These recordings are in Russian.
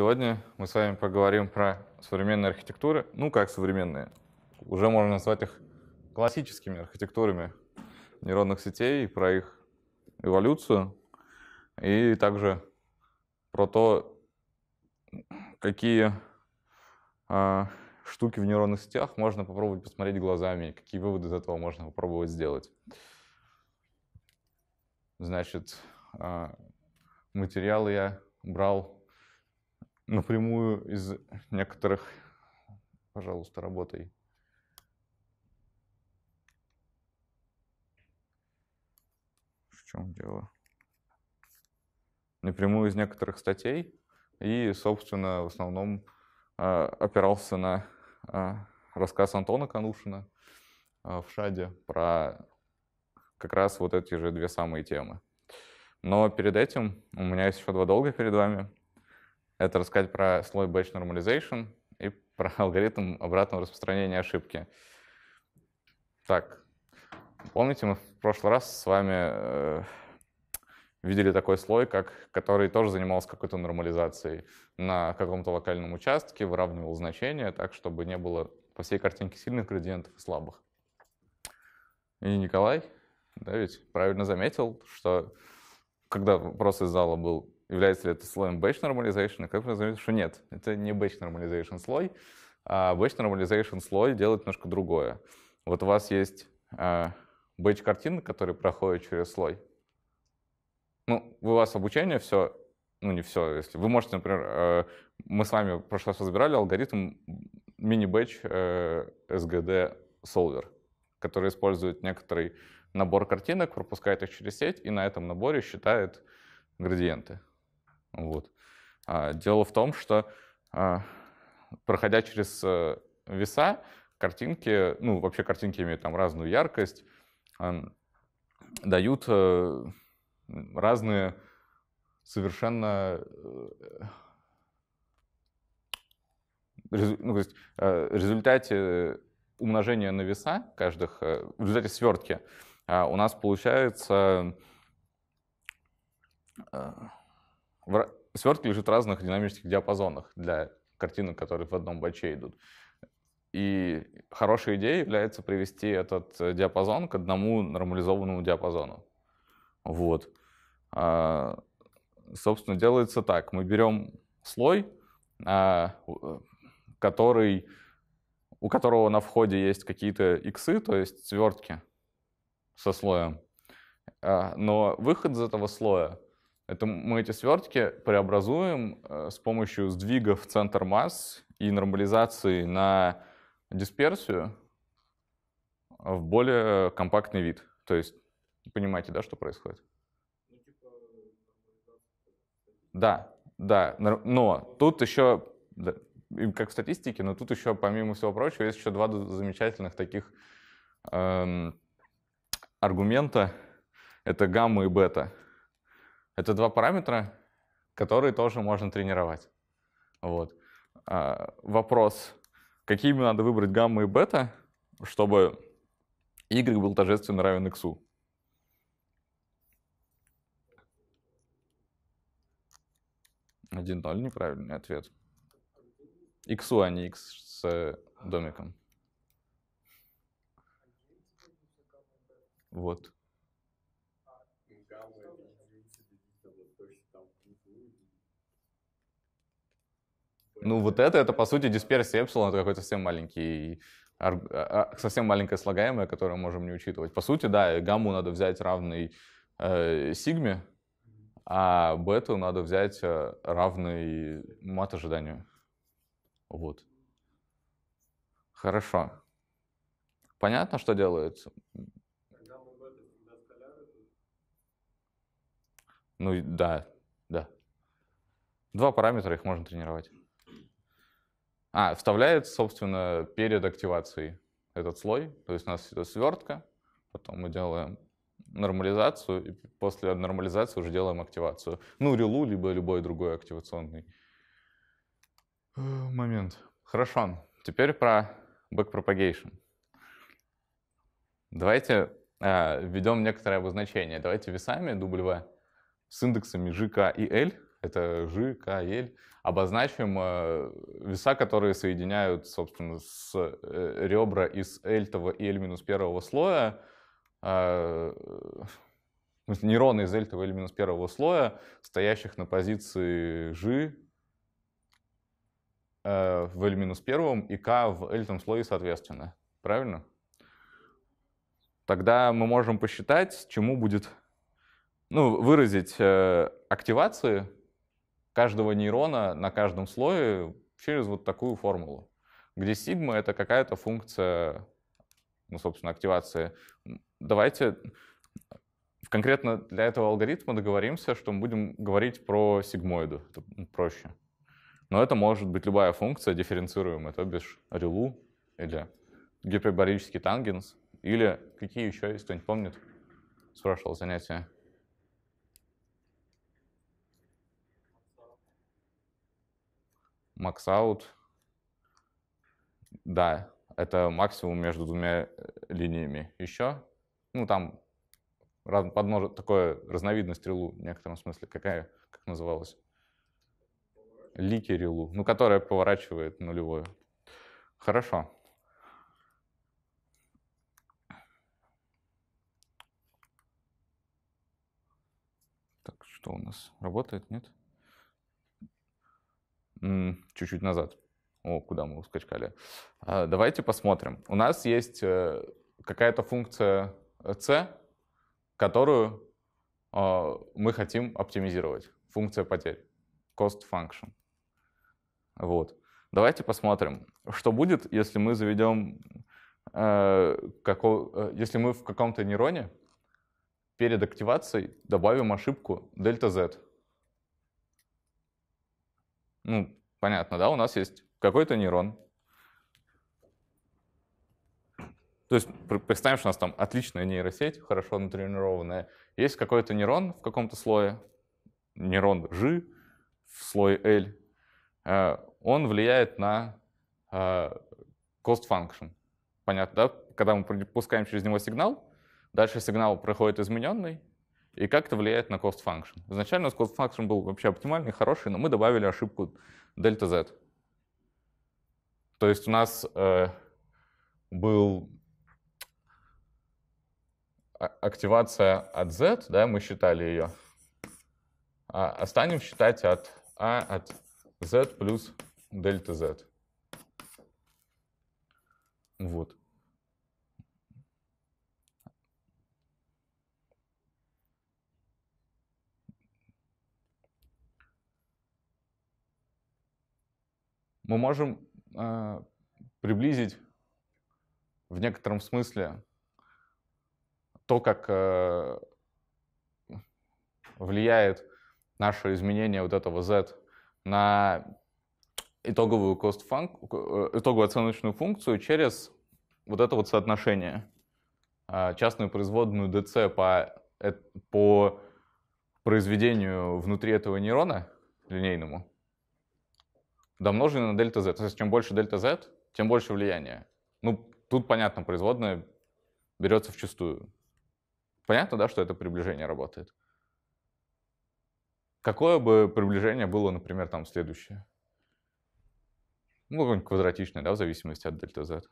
Сегодня мы с вами поговорим про современные архитектуры. Ну, как современные. Уже можно назвать их классическими архитектурами нейронных сетей, про их эволюцию и также про то, какие э, штуки в нейронных сетях можно попробовать посмотреть глазами, какие выводы из этого можно попробовать сделать. Значит, э, а, материал я брал напрямую из некоторых... Пожалуйста, работай. В чем дело? Напрямую из некоторых статей и, собственно, в основном а, опирался на а, рассказ Антона Канушина а, в Шаде про как раз вот эти же две самые темы. Но перед этим у меня есть еще два долга перед вами это рассказать про слой batch normalization и про алгоритм обратного распространения ошибки. Так, помните, мы в прошлый раз с вами э, видели такой слой, как, который тоже занимался какой-то нормализацией на каком-то локальном участке, выравнивал значения так, чтобы не было по всей картинке сильных градиентов и слабых. И Николай, да ведь правильно заметил, что когда вопрос из зала был, является ли это слоем batch normalization, и как вы назовете, что нет, это не batch normalization слой, а batch normalization слой делает немножко другое. Вот у вас есть а, batch картины, которые проходят через слой. Ну, у вас обучение все, ну не все, если вы можете, например, а, мы с вами в прошлый раз разбирали алгоритм mini batch э, SGD Solver, который использует некоторый набор картинок, пропускает их через сеть и на этом наборе считает градиенты. Вот. А, дело в том, что а, проходя через а, веса, картинки, ну, вообще картинки имеют там разную яркость, дают э, разные совершенно э, ну, то есть, в результате умножения на веса каждых, в результате свертки а, у нас получается в... свертки лежат в разных динамических диапазонах для картинок, которые в одном баче идут. И хорошей идеей является привести этот э, диапазон к одному нормализованному диапазону. Вот. А, собственно, делается так. Мы берем слой, а, э, который, у которого на входе есть какие-то иксы, то есть свертки со слоем. А, но выход из этого слоя это мы эти свертки преобразуем э, с помощью сдвига в центр масс и нормализации на дисперсию в более компактный вид. То есть понимаете, да, что происходит? Ну, типа, да, да, но тут еще, как в статистике, но тут еще, помимо всего прочего, есть еще два замечательных таких эм, аргумента. Это гамма и бета. Это два параметра, которые тоже можно тренировать. Вот. А, вопрос, какие именно надо выбрать гамма и бета, чтобы y был торжественно равен x? Один ноль неправильный ответ. X, а не X с домиком. Вот. Ну, вот это, это, по сути, дисперсия эпсилона, это какой-то совсем маленький а, а, совсем маленькое слагаемое, которое мы можем не учитывать. По сути, да, гамму надо взять равный э, сигме, а бету надо взять э, равный мат ожиданию. Вот. Хорошо. Понятно, что делается? Ну да, да. Два параметра, их можно тренировать. А, вставляет, собственно, перед активацией этот слой. То есть у нас это свертка, потом мы делаем нормализацию, и после нормализации уже делаем активацию. Ну, релу, либо любой другой активационный момент. Хорошо, теперь про backpropagation. Давайте э, введем некоторое обозначение. Давайте весами W с индексами GK и L это Ж, К, Л, обозначим э, веса, которые соединяют, собственно, с э, ребра из L и L минус первого слоя, э, ну, нейроны из L и L минус первого слоя, стоящих на позиции Ж в L минус первом и К в L слое соответственно. Правильно? Тогда мы можем посчитать, чему будет ну, выразить активации каждого нейрона на каждом слое через вот такую формулу, где сигма — это какая-то функция, ну, собственно, активации. Давайте конкретно для этого алгоритма договоримся, что мы будем говорить про сигмоиду, это ну, проще. Но это может быть любая функция дифференцируемая, то бишь релу или гиперборический тангенс, или какие еще есть, кто-нибудь помнит с прошлого занятия? Max-out, да, это максимум между двумя э, линиями. Еще, ну там подмнож... такое разновидность релу в некотором смысле, какая, как называлась? Лики релу, ну которая поворачивает нулевую. Хорошо. Так, что у нас? Работает, нет? чуть-чуть назад. О, куда мы ускакали? А, давайте посмотрим. У нас есть э, какая-то функция э, c, которую а, мы хотим оптимизировать. Функция потерь. Cost function. Вот. Давайте посмотрим, что будет, если мы заведем, э, како, э, если мы в каком-то нейроне перед активацией добавим ошибку дельта Z. Ну, понятно, да, у нас есть какой-то нейрон. То есть представим, что у нас там отличная нейросеть, хорошо натренированная. Есть какой-то нейрон в каком-то слое, нейрон G в слое L. Э, он влияет на э, cost function. Понятно, да? Когда мы пропускаем через него сигнал, дальше сигнал проходит измененный, и как это влияет на cost function? Изначально у нас cost function был вообще оптимальный, хороший, но мы добавили ошибку delta z. То есть у нас э, был а, активация от z, да, мы считали ее, а станем считать от a а, от z плюс delta z. Вот. мы можем э, приблизить в некотором смысле то, как э, влияет наше изменение вот этого Z на итоговую, cost fun- э, итоговую оценочную функцию через вот это вот соотношение э, частную производную DC по, по произведению внутри этого нейрона линейному домноженное на дельта z. То есть чем больше дельта z, тем больше влияние. Ну, тут, понятно, производная берется в чистую. Понятно, да, что это приближение работает? Какое бы приближение было, например, там следующее? Ну, какое-нибудь квадратичное, да, в зависимости от дельта z.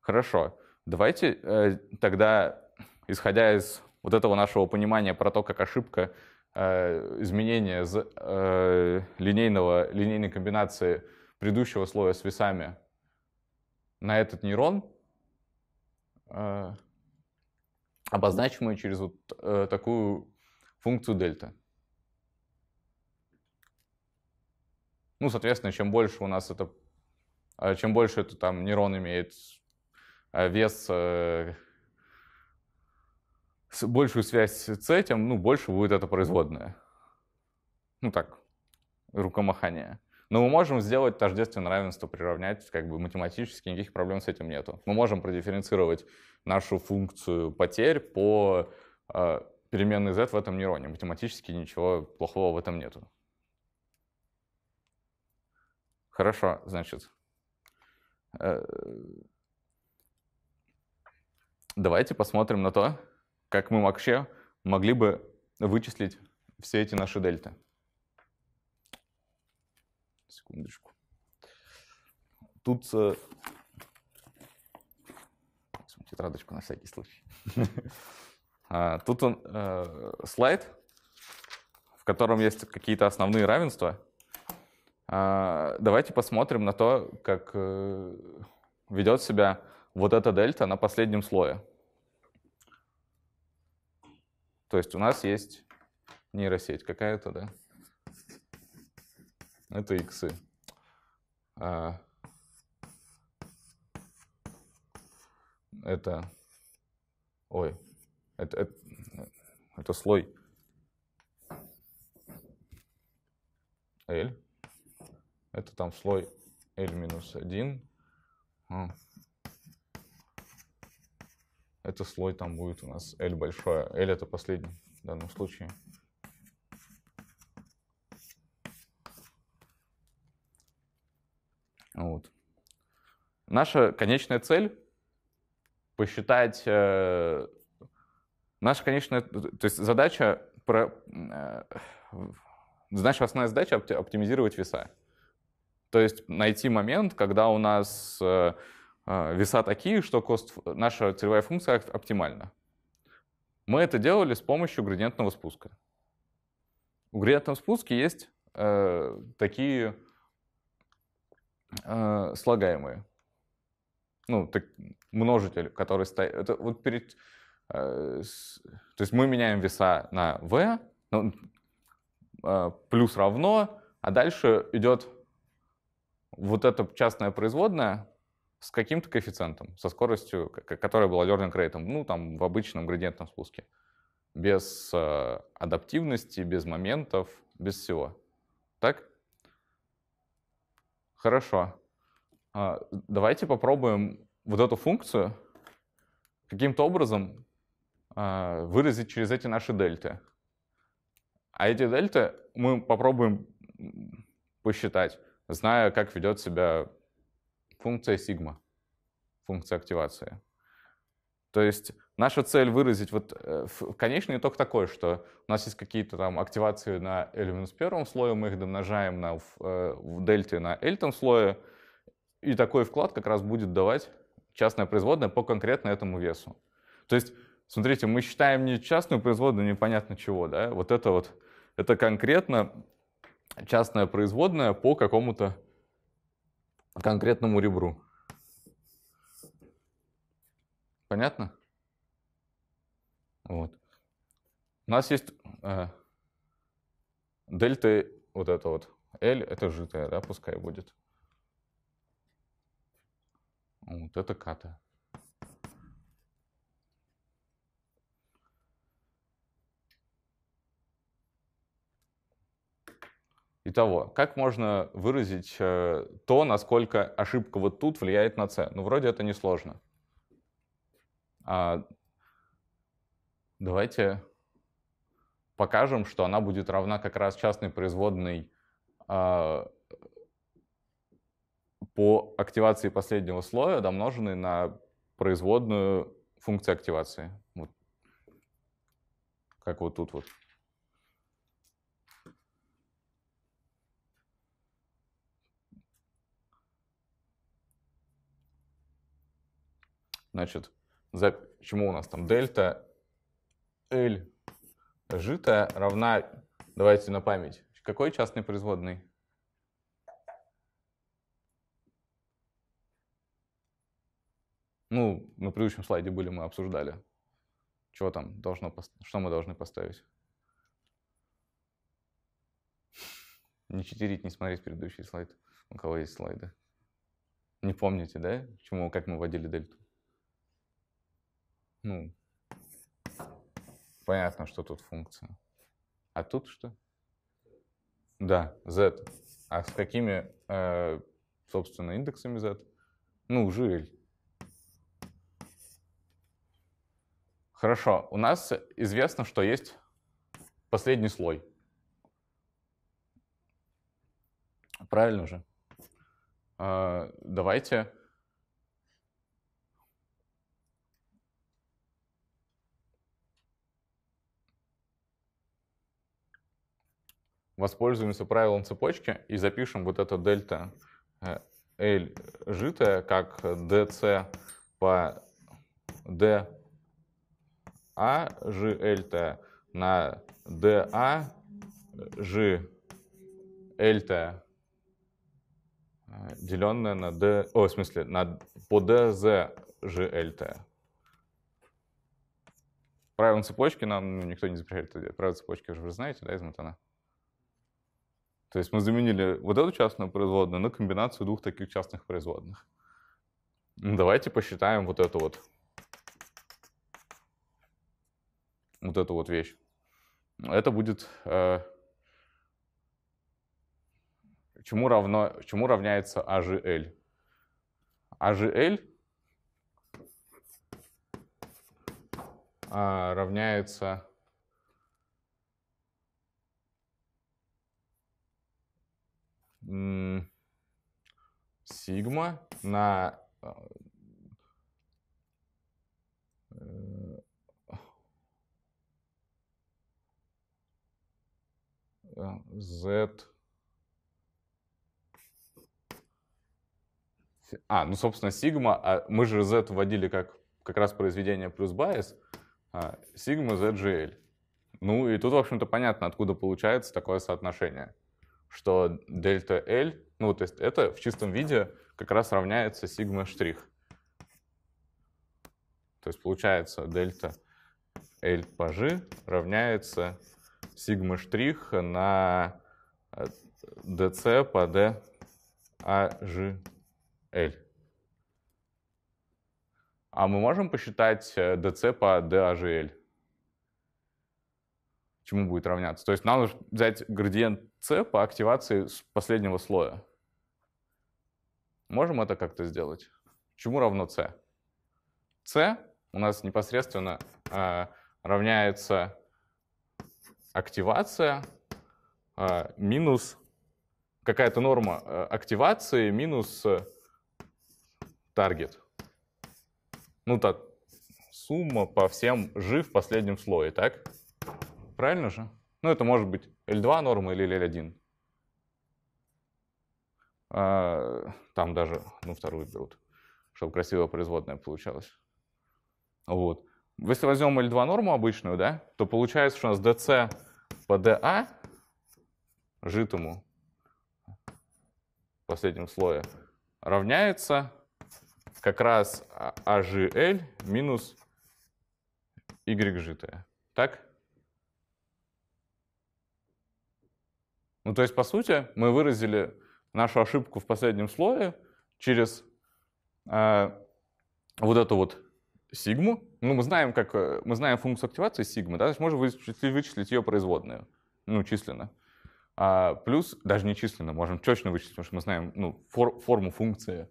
Хорошо. Давайте э, тогда, исходя из вот этого нашего понимания про то, как ошибка Э, изменение э, линейного, линейной комбинации предыдущего слоя с весами на этот нейрон, э, обозначимые через вот такую функцию дельта. Ну, соответственно, чем больше у нас это, чем больше это там нейрон имеет вес большую связь с этим, ну, больше будет это производное. Ну так, рукомахание. Но мы можем сделать тождественное равенство, приравнять, как бы математически никаких проблем с этим нету. Мы можем продифференцировать нашу функцию потерь по э, переменной z в этом нейроне. Математически ничего плохого в этом нету. Хорошо, значит. Э, давайте посмотрим на то, как мы вообще могли бы вычислить все эти наши дельты. Секундочку. Тут э, тетрадочку на всякий случай. А, тут он э, слайд, в котором есть какие-то основные равенства. А, давайте посмотрим на то, как э, ведет себя вот эта дельта на последнем слое. То есть у нас есть нейросеть какая-то, да? Это иксы. А, это... Ой, это, это, это слой L. Это там слой L минус 1. Это слой там будет у нас L большое. L это последний в данном случае. Вот. Наша конечная цель посчитать... Э, наша конечная... То есть задача... Про, э, наша основная задача — оптимизировать веса. То есть найти момент, когда у нас... Э, а, веса такие, что кост наша целевая функция оптимальна. Мы это делали с помощью градиентного спуска. В градиентном спуске есть э, такие э, слагаемые. Ну, так, множитель, который стоит... Это вот перед, э, с, то есть мы меняем веса на v, ну, э, плюс равно, а дальше идет вот эта частная производная, с каким-то коэффициентом, со скоростью, которая была learning rate, ну, там, в обычном градиентном спуске. Без э, адаптивности, без моментов, без всего. Так? Хорошо. А, давайте попробуем вот эту функцию каким-то образом э, выразить через эти наши дельты. А эти дельты мы попробуем посчитать, зная, как ведет себя функция сигма, функция активации. То есть наша цель выразить вот э, конечный итог такой, что у нас есть какие-то там активации на L первом слое, мы их домножаем на, э, в дельте на L слое, и такой вклад как раз будет давать частная производная по конкретно этому весу. То есть, смотрите, мы считаем не частную производную непонятно чего, да, вот это вот, это конкретно частная производная по какому-то конкретному ребру. Понятно? Вот. У нас есть э, дельта, вот это вот, L, это житая, да, пускай будет. Вот это ката. Итого, как можно выразить э, то, насколько ошибка вот тут влияет на C? Ну, вроде это несложно. А давайте покажем, что она будет равна как раз частной производной э, по активации последнего слоя, домноженной на производную функции активации. Вот. Как вот тут вот. Значит, за, чему у нас там дельта L жита равна, давайте на память, какой частный производный? Ну, на предыдущем слайде были, мы обсуждали. Чего там должно, что мы должны поставить? Не читерить, не смотреть предыдущий слайд, у кого есть слайды. Не помните, да, чему, как мы вводили дельту? ну, понятно, что тут функция. А тут что? Да, z. А с какими, э, собственно, индексами z? Ну, GL. Хорошо, у нас известно, что есть последний слой. Правильно же? Э, давайте воспользуемся правилом цепочки и запишем вот это дельта э, L житое как dc по d a g l на d a g l деленное на d, о, в смысле, на, по d z g l Правило цепочки нам ну, никто не запрещает это делать. Правило цепочки уже вы знаете, да, из Матана? То есть мы заменили вот эту частную производную на комбинацию двух таких частных производных. Ну, давайте посчитаем вот эту вот, вот эту вот вещь. Это будет э, чему равно чему равняется AGL. AGL э, равняется сигма на Z. А, э, а, а, ну, собственно, сигма, а, мы же Z вводили как, как раз произведение плюс bias, сигма ZGL. Ну, и тут, в общем-то, понятно, откуда получается такое соотношение что дельта L, ну, то есть это в чистом виде как раз равняется сигма штрих. То есть получается дельта L по G равняется сигма штрих на dc по d a g l. А мы можем посчитать dc по d a g l? чему будет равняться. То есть нам нужно взять градиент c по активации с последнего слоя. Можем это как-то сделать? Чему равно c? c у нас непосредственно э, равняется активация э, минус какая-то норма э, активации минус э, таргет. Ну, так, сумма по всем жив в последнем слое, так? Правильно же? Ну, это может быть L2 норма или L1. А, там даже, ну, вторую берут, чтобы красивая производная получалась. Вот. Если возьмем L2 норму обычную, да, то получается, что у нас DC по DA а житому в последнем слое равняется как раз AGL а минус Y житое. Так? Ну, то есть, по сути, мы выразили нашу ошибку в последнем слое через э, вот эту вот сигму. Ну, мы знаем, как, э, мы знаем функцию активации сигмы, да, то есть можем вычислить, вычислить ее производную, ну, численно. А, плюс, даже не численно, можем точно вычислить, потому что мы знаем ну, фор, форму функции.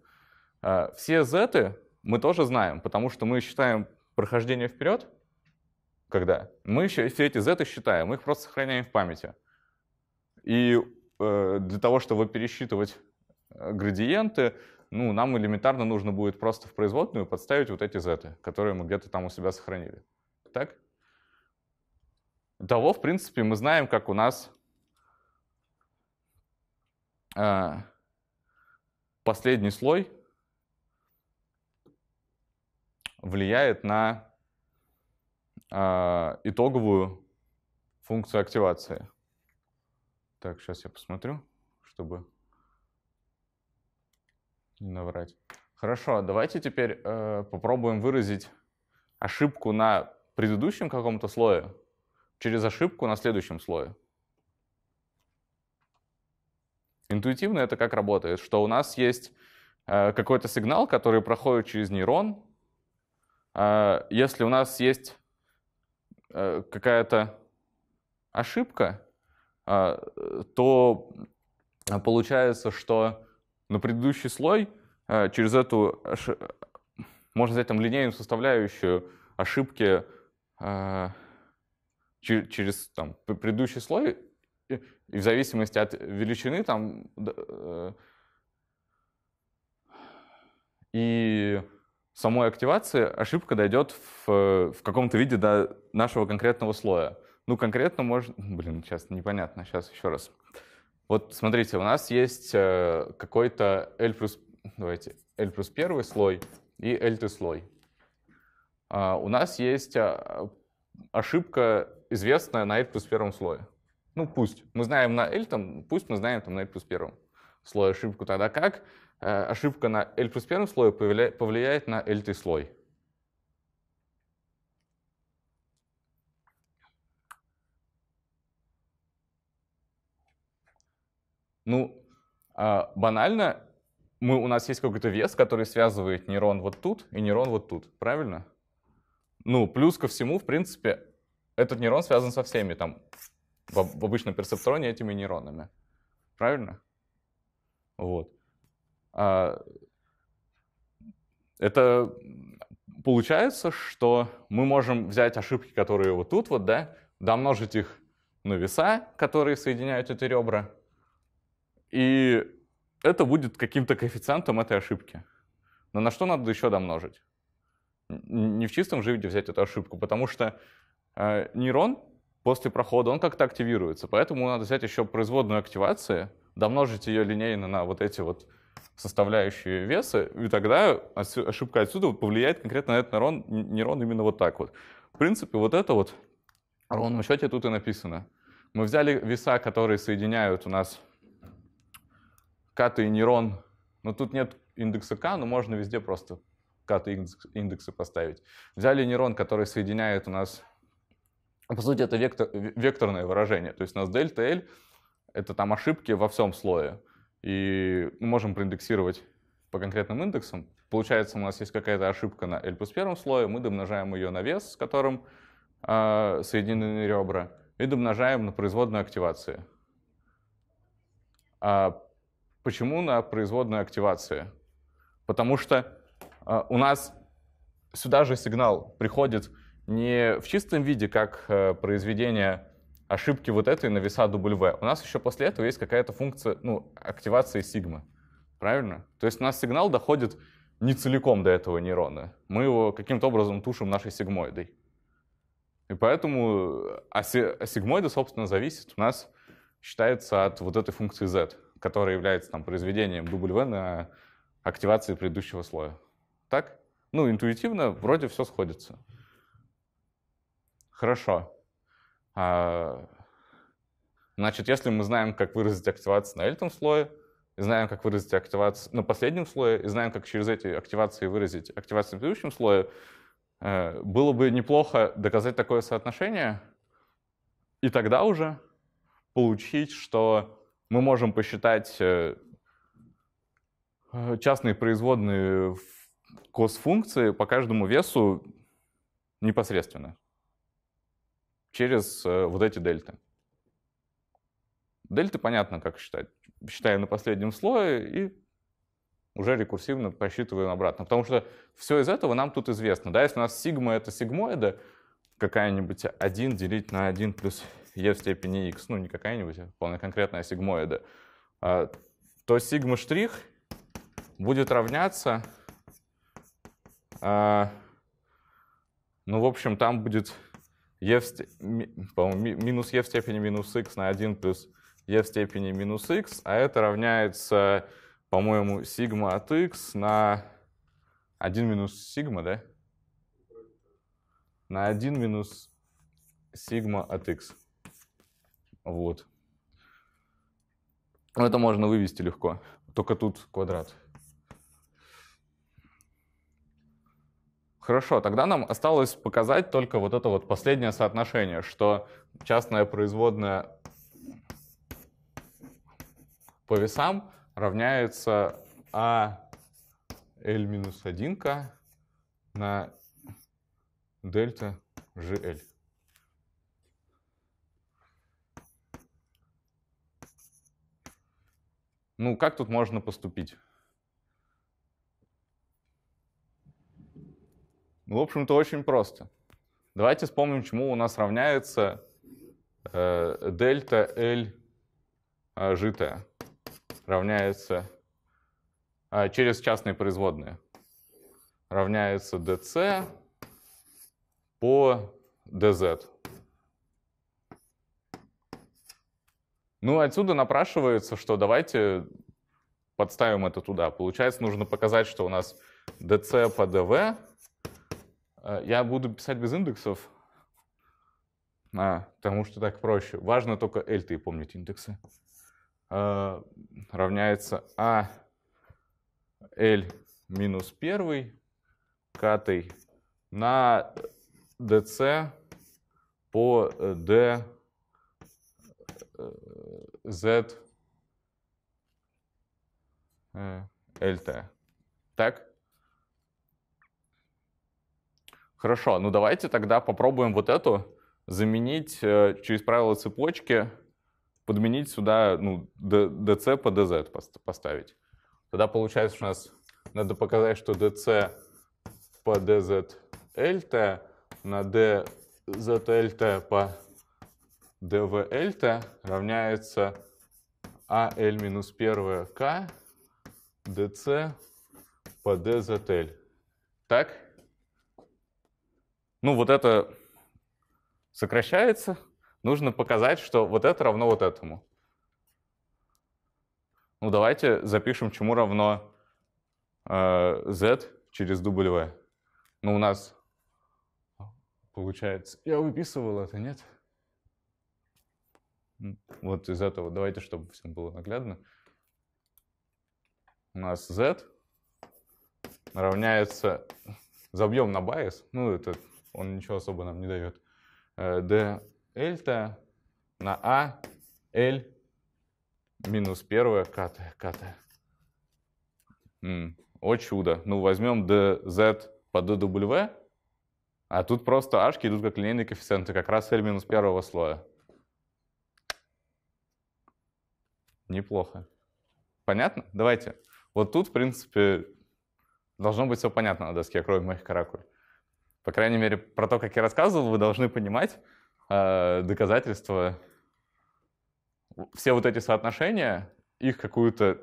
А, все z мы тоже знаем, потому что мы считаем прохождение вперед, когда мы еще все эти z считаем, мы их просто сохраняем в памяти. И э, для того, чтобы пересчитывать э, градиенты, ну, нам элементарно нужно будет просто в производную подставить вот эти z, которые мы где-то там у себя сохранили. Так? Того, в принципе, мы знаем, как у нас э, последний слой влияет на э, итоговую функцию активации. Так, сейчас я посмотрю, чтобы не наврать. Хорошо, давайте теперь э, попробуем выразить ошибку на предыдущем каком-то слое через ошибку на следующем слое. Интуитивно это как работает, что у нас есть э, какой-то сигнал, который проходит через нейрон. Э, если у нас есть э, какая-то ошибка, а, э, то а, получается, что на предыдущий слой а, через эту, можно сказать, там линейную составляющую ошибки через там, предыдущий слой, и в зависимости от величины там э, и самой активации ошибка дойдет в, в каком-то виде до нашего конкретного слоя. Ну, конкретно можно... Блин, сейчас непонятно, сейчас еще раз. Вот смотрите, у нас есть э, какой-то L плюс... Давайте, L плюс первый слой и LT слой. А, у нас есть а, ошибка, известная на L плюс первом слое. Ну, пусть. Мы знаем на L, там, пусть мы знаем там, на L плюс первом слое ошибку. Тогда как э, ошибка на L плюс первом слое повлияет на LT слой? Ну, а, банально, мы, у нас есть какой-то вес, который связывает нейрон вот тут и нейрон вот тут, правильно? Ну, плюс ко всему, в принципе, этот нейрон связан со всеми там в обычном перцептроне этими нейронами, правильно? Вот. А, это получается, что мы можем взять ошибки, которые вот тут вот, да, домножить их на веса, которые соединяют эти ребра, и это будет каким-то коэффициентом этой ошибки. Но на что надо еще домножить? Не в чистом же виде взять эту ошибку, потому что э, нейрон после прохода, он как-то активируется. Поэтому надо взять еще производную активации, домножить ее линейно на вот эти вот составляющие веса, и тогда ошибка отсюда повлияет конкретно на этот нейрон, нейрон именно вот так вот. В принципе, вот это вот в ровном счете тут и написано. Мы взяли веса, которые соединяют у нас Кату и нейрон, но тут нет индекса К, но можно везде просто Кату индексы поставить. Взяли нейрон, который соединяет у нас, по сути, это вектор, векторное выражение, то есть у нас дельта L — это там ошибки во всем слое, и мы можем проиндексировать по конкретным индексам. Получается, у нас есть какая-то ошибка на L плюс первом слое, мы домножаем ее на вес, с которым э, соединены ребра, и домножаем на производную активации. А Почему на производную активацию? Потому что э, у нас сюда же сигнал приходит не в чистом виде, как э, произведение ошибки вот этой на веса W. У нас еще после этого есть какая-то функция ну, активации сигмы, Правильно? То есть у нас сигнал доходит не целиком до этого нейрона. Мы его каким-то образом тушим нашей сигмоидой. И поэтому э, а, а сигмоида, собственно, зависит у нас, считается от вот этой функции z которая является там, произведением W на активации предыдущего слоя. Так? Ну, интуитивно вроде все сходится. Хорошо. А, значит, если мы знаем, как выразить активацию на этом слое, и знаем, как выразить активацию на последнем слое, и знаем, как через эти активации выразить активацию на предыдущем слое, э, было бы неплохо доказать такое соотношение, и тогда уже получить, что мы можем посчитать э, э, частные производные кос-функции по каждому весу непосредственно через э, вот эти дельты. Дельты понятно, как считать. Считаем на последнем слое и уже рекурсивно посчитываем обратно. Потому что все из этого нам тут известно. Да? Если у нас сигма — это сигмоида, какая-нибудь 1 делить на 1 плюс e в степени x, ну не какая-нибудь, а вполне конкретная сигмоида, а, то сигма штрих будет равняться, а, ну в общем там будет e в степ... минус e в степени минус x на 1 плюс e в степени минус x, а это равняется, по-моему, сигма от x на 1 минус сигма, да? На 1 минус сигма от x. Вот. Это можно вывести легко. Только тут квадрат. Хорошо, тогда нам осталось показать только вот это вот последнее соотношение, что частная производная по весам равняется А L минус 1 на дельта GL. Ну, как тут можно поступить? Ну, в общем-то, очень просто. Давайте вспомним, чему у нас равняется э, дельта L э, житая. Равняется э, через частные производные. Равняется dc по dz. Ну, отсюда напрашивается, что давайте подставим это туда. Получается, нужно показать, что у нас dc по dv. Э, я буду писать без индексов, а, потому что так проще. Важно только L, ты помнить индексы. А, равняется А L минус 1 катой на dc по d Z LT. Так? Хорошо, ну давайте тогда попробуем вот эту заменить э, через правила цепочки, подменить сюда, ну, DC по DZ поставить. Тогда получается, что у нас надо показать, что DC по DZLT на DZLT по dvLt равняется al минус 1 k dc по dzl. Так? Ну, вот это сокращается. Нужно показать, что вот это равно вот этому. Ну, давайте запишем, чему равно э, z через w. Ну, у нас получается... Я выписывал это, нет? Нет вот из этого, давайте, чтобы всем было наглядно. У нас z равняется, забьем на bias, ну, это, он ничего особо нам не дает, d э, эльта на а l минус первое кт, кт. М, о чудо. Ну, возьмем dz по dw, а тут просто ашки идут как линейные коэффициенты, как раз L минус первого слоя. Неплохо. Понятно? Давайте. Вот тут, в принципе, должно быть все понятно на доске, кроме моих каракуль. По крайней мере, про то, как я рассказывал, вы должны понимать э, доказательства. Все вот эти соотношения, их какую-то...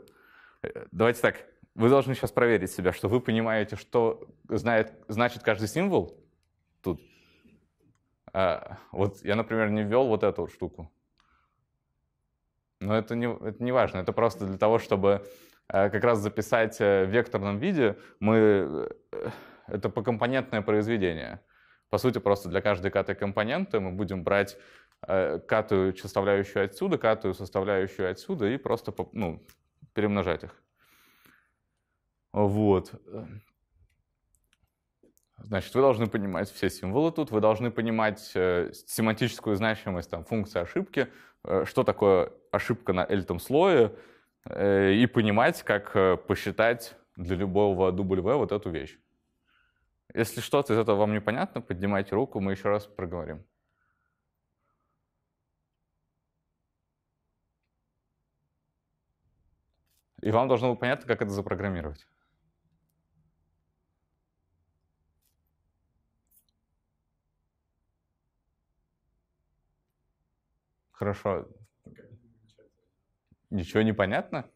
Э, давайте так, вы должны сейчас проверить себя, что вы понимаете, что знает, значит каждый символ тут. Э, вот я, например, не ввел вот эту вот штуку. Но это не, это не важно, это просто для того, чтобы э, как раз записать э, в векторном виде, мы... Э, это покомпонентное произведение. По сути, просто для каждой катой компонента мы будем брать катую составляющую отсюда, катую составляющую отсюда и просто ну, перемножать их. Вот. Значит, вы должны понимать все символы тут, вы должны понимать э, семантическую значимость там, функции ошибки, э, что такое ошибка на этом слое э, и понимать, как э, посчитать для любого W вот эту вещь. Если что-то из этого вам непонятно, поднимайте руку, мы еще раз проговорим. И вам должно быть понятно, как это запрограммировать. Хорошо. Ничего не понятно?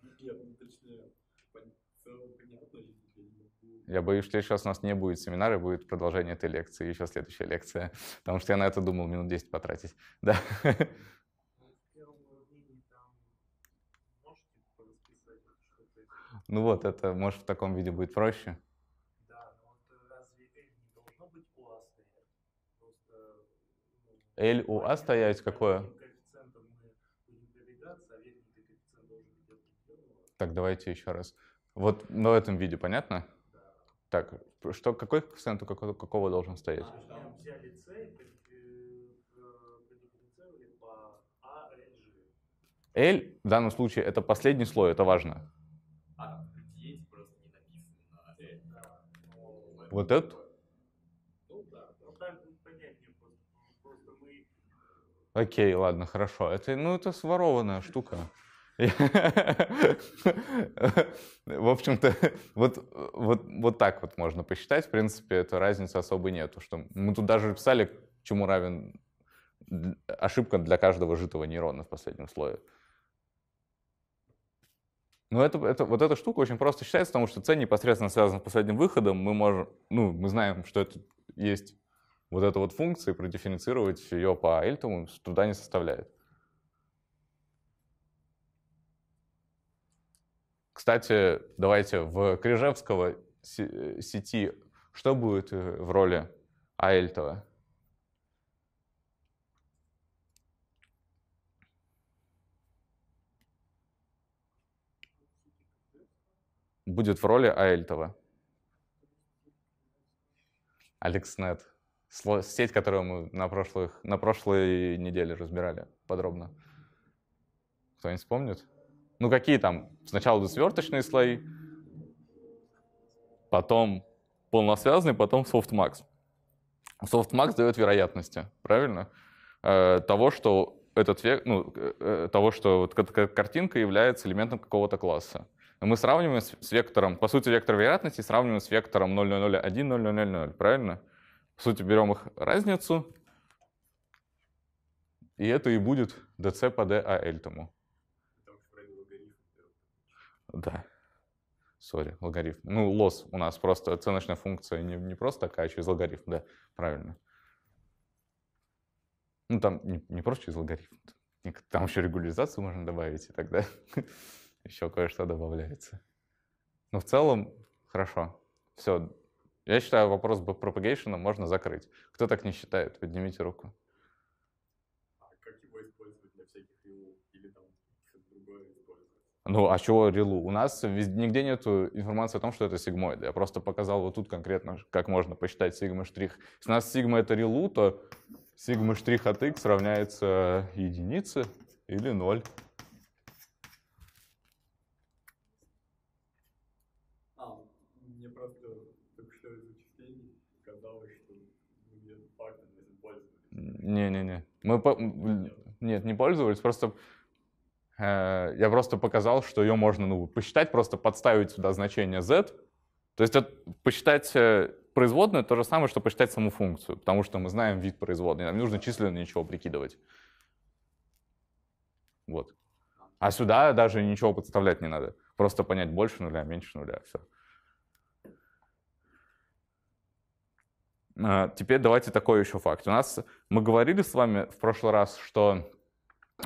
Я боюсь, что сейчас у нас не будет семинара, будет продолжение этой лекции, еще следующая лекция. Потому что я на это думал минут 10 потратить. Да. Ну вот, это, может, в таком виде будет проще. L у А стоять какое? Так, давайте еще раз. Вот на этом виде, понятно? Так, что, какой коэффициент у какого, какого должен стоять? А, а, L в данном случае это последний слой, это важно. А, вот этот? Ну э, Окей, ладно, хорошо. Это, ну, это сворованная штука. В общем-то, вот, вот, вот так вот можно посчитать. В принципе, это разницы особо нету. Что мы тут даже писали, чему равен ошибка для каждого житого нейрона в последнем слое. Но это, это, вот эта штука очень просто считается, потому что C непосредственно связана с последним выходом. Мы можем, ну, мы знаем, что это есть вот эта вот функция, и продифференцировать ее по эльтому туда не составляет. Кстати, давайте в Крижевского сети что будет э, в роли Аэльтова? Будет в роли Аэльтова. Алекснет. Сеть, которую мы на, прошлых, на прошлой неделе разбирали подробно. Кто-нибудь вспомнит? Ну какие там? Сначала сверточные слои, потом полносвязанный, потом softmax. Softmax дает вероятности, правильно? Э, того, что этот век, ну, э, э, того, что вот картинка является элементом какого-то класса. Мы сравниваем с, с вектором, по сути, вектор вероятности сравниваем с вектором 0001, 0000, правильно? По сути, берем их разницу, и это и будет dc по d а тому. Да. Сори, логарифм. Ну, лосс у нас просто оценочная функция не, не просто такая, а через логарифм, да, правильно. Ну, там не, не просто через логарифм, там еще регуляризацию можно добавить, и тогда еще кое-что добавляется. Но ну, в целом, хорошо. Все. Я считаю, вопрос по пропагейшена можно закрыть. Кто так не считает, поднимите руку. Ну, а чего релу? У нас нигде нет информации о том, что это сигмоиды. Я просто показал вот тут конкретно, как можно посчитать сигма-штрих. Если у нас сигма это релу, то сигма-штрих от x равняется единице или 0. А, Не-не-не. Мы по... Нет, не пользовались, просто Э, я просто показал, что ее можно ну, посчитать, просто подставить сюда значение z. То есть это, посчитать э, производную то же самое, что посчитать саму функцию, потому что мы знаем вид производной, нам не нужно численно ничего прикидывать. Вот. А сюда даже ничего подставлять не надо. Просто понять больше нуля, меньше нуля, все. А, теперь давайте такой еще факт. У нас мы говорили с вами в прошлый раз, что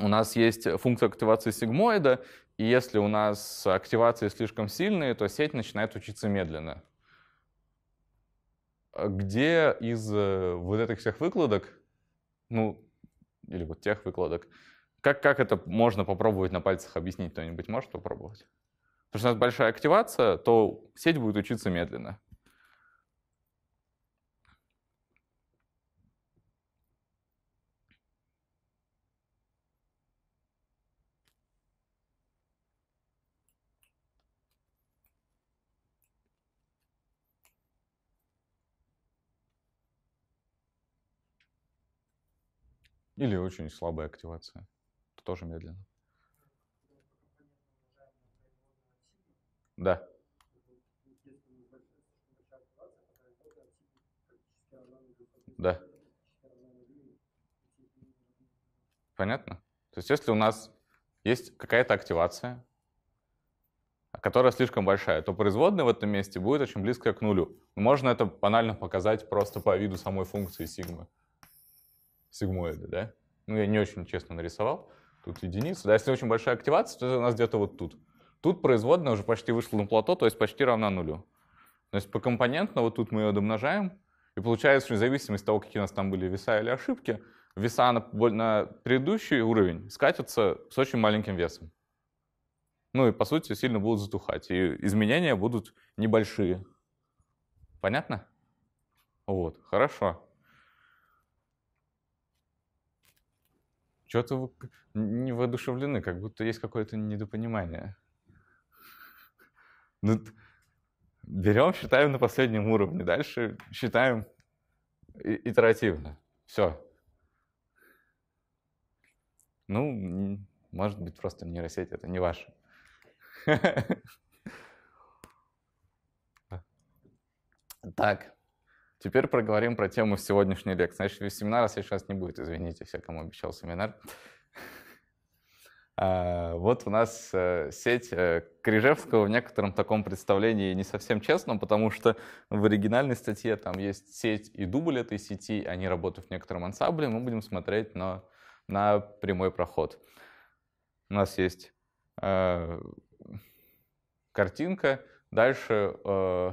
у нас есть функция активации сигмоида, и если у нас активации слишком сильные, то сеть начинает учиться медленно. А где из э, вот этих всех выкладок, ну, или вот тех выкладок, как, как это можно попробовать на пальцах объяснить? Кто-нибудь может попробовать? Потому что у нас большая активация, то сеть будет учиться медленно. Или очень слабая активация. Это тоже медленно. Да. Да. Понятно? То есть если у нас есть какая-то активация, которая слишком большая, то производная в этом месте будет очень близкая к нулю. Можно это банально показать просто по виду самой функции сигмы сигмоиды, да? Ну, я не очень честно нарисовал. Тут единица. Да, если очень большая активация, то у нас где-то вот тут. Тут производная уже почти вышла на плато, то есть почти равна нулю. То есть по компонентно вот тут мы ее домножаем, и получается, что в зависимости от того, какие у нас там были веса или ошибки, веса на, на предыдущий уровень скатятся с очень маленьким весом. Ну и, по сути, сильно будут затухать, и изменения будут небольшие. Понятно? Вот, хорошо. Что-то вы не воодушевлены, как будто есть какое-то недопонимание. Ну, берем, считаем на последнем уровне, дальше считаем итеративно. Все. Ну, может быть, просто нейросеть, это не ваше. Так. Теперь проговорим про тему сегодняшней лекции. Значит, семинара сейчас не будет, извините, все, кому обещал семинар. А, вот у нас э, сеть э, Крижевского в некотором таком представлении не совсем честном, потому что в оригинальной статье там есть сеть и дубль этой сети, они работают в некотором ансамбле, мы будем смотреть на, на прямой проход. У нас есть э, картинка, дальше э,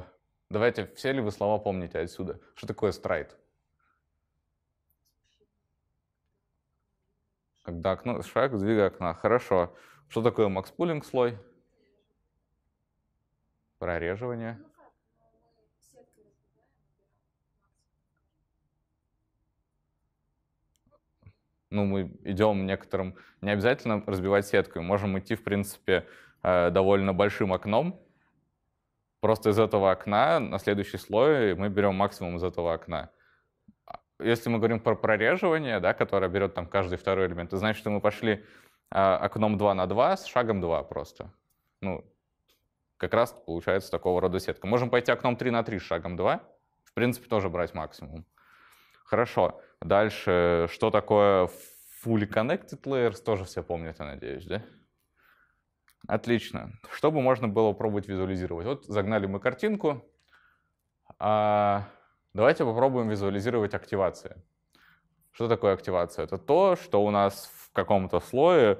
Давайте, все ли вы слова помните отсюда? Что такое страйт? Когда окно, шаг, сдвига окна. Хорошо. Что такое макспулинг слой? Прореживание. ну, мы идем некоторым, не обязательно разбивать сетку, можем идти, в принципе, э, довольно большим окном, Просто из этого окна на следующий слой мы берем максимум из этого окна. А, если мы говорим про прореживание, да, которое берет там каждый второй элемент, это значит, что мы пошли а, окном 2 на 2 с шагом 2 просто. Ну, как раз получается такого рода сетка. Можем пойти окном 3 на 3 с шагом 2, в принципе, тоже брать максимум. Хорошо. Дальше, что такое Fully Connected Layers, тоже все помнят, я надеюсь, да? Отлично. Что бы можно было пробовать визуализировать? Вот загнали мы картинку. А давайте попробуем визуализировать активацию. Что такое активация? Это то, что у нас в каком-то слое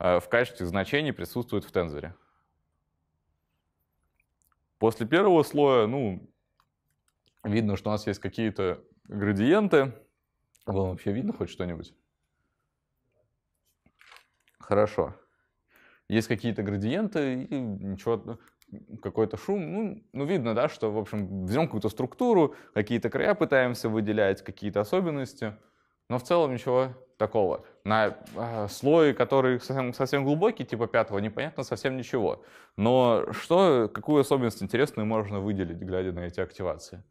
э, в качестве значений присутствует в тензоре. После первого слоя, ну, видно, что у нас есть какие-то градиенты. Вам вообще видно хоть что-нибудь? Хорошо есть какие-то градиенты, и ничего, какой-то шум. Ну, ну, видно, да, что, в общем, берем какую-то структуру, какие-то края пытаемся выделять, какие-то особенности, но в целом ничего такого. На э, а, слое, который совсем, совсем глубокий, типа пятого, непонятно совсем ничего. Но что, какую особенность интересную можно выделить, глядя на эти активации?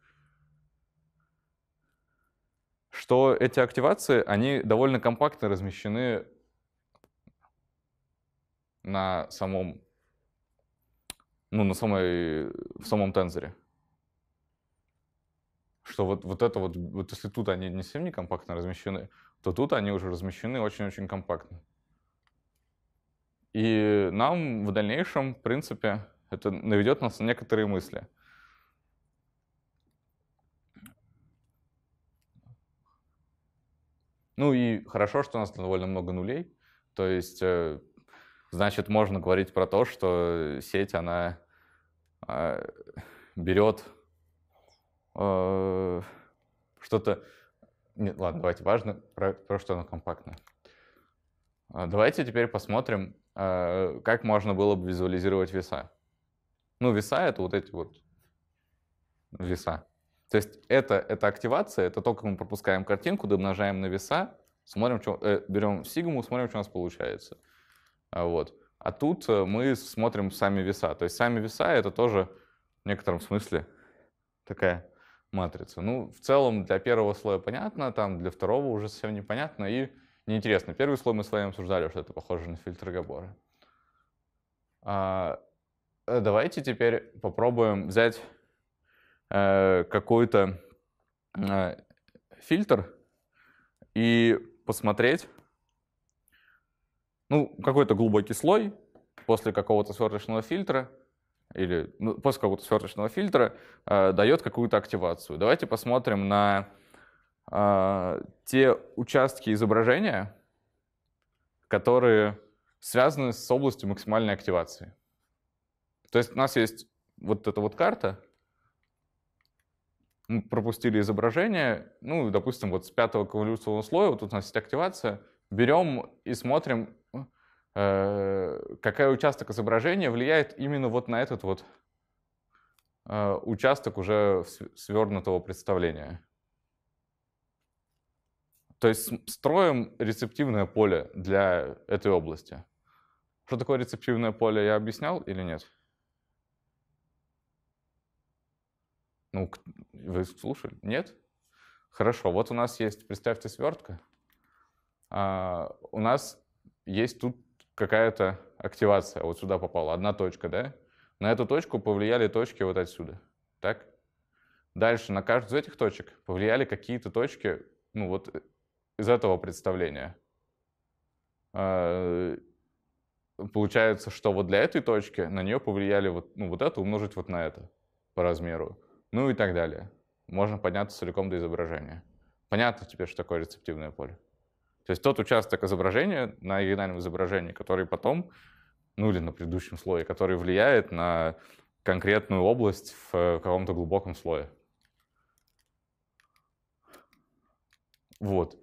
Что эти активации, они довольно компактно размещены на самом, ну, на самой, в самом тензоре. Что вот, вот это вот, вот если тут они не совсем не компактно размещены, то тут они уже размещены очень-очень компактно. И нам в дальнейшем, в принципе, это наведет нас на некоторые мысли. Ну и хорошо, что у нас довольно много нулей. То есть э, значит, можно говорить про то, что сеть, она э, берет э, что-то... Нет, ладно, давайте важно про, про что оно компактно. А, давайте теперь посмотрим, э, как можно было бы визуализировать веса. Ну, веса — это вот эти вот веса. То есть это, это активация, это то, как мы пропускаем картинку, домножаем на веса, смотрим, что, э, берем сигму, смотрим, что у нас получается. А вот. А тут э, мы смотрим сами веса. То есть сами веса — это тоже в некотором смысле такая матрица. Ну, в целом для первого слоя понятно, там для второго уже совсем непонятно и неинтересно. Первый слой мы с вами обсуждали, что это похоже на фильтр Габора. А, э, давайте теперь попробуем взять э, какой-то э, фильтр и посмотреть, ну, какой-то глубокий слой после какого-то сверточного фильтра или ну, после какого-то сверточного фильтра э, дает какую-то активацию. Давайте посмотрим на э, те участки изображения, которые связаны с областью максимальной активации. То есть у нас есть вот эта вот карта, мы пропустили изображение, ну, допустим, вот с пятого конволюционного слоя, вот тут у нас есть активация — берем и смотрим, э, какая участок изображения влияет именно вот на этот вот э, участок уже свернутого представления. То есть строим рецептивное поле для этой области. Что такое рецептивное поле, я объяснял или нет? Ну, вы слушали? Нет? Хорошо, вот у нас есть, представьте, свертка. А, у нас есть тут какая-то активация, вот сюда попала, одна точка, да? На эту точку повлияли точки вот отсюда, так? Дальше на каждую из этих точек повлияли какие-то точки, ну вот э, из этого представления. А, получается, что вот для этой точки на нее повлияли вот, ну, вот это умножить вот на это по размеру. Ну и так далее. Можно подняться целиком до изображения. Понятно теперь, что такое рецептивное поле? То есть тот участок изображения на оригинальном изображении, который потом, ну или на предыдущем слое, который влияет на конкретную область в каком-то глубоком слое. Вот.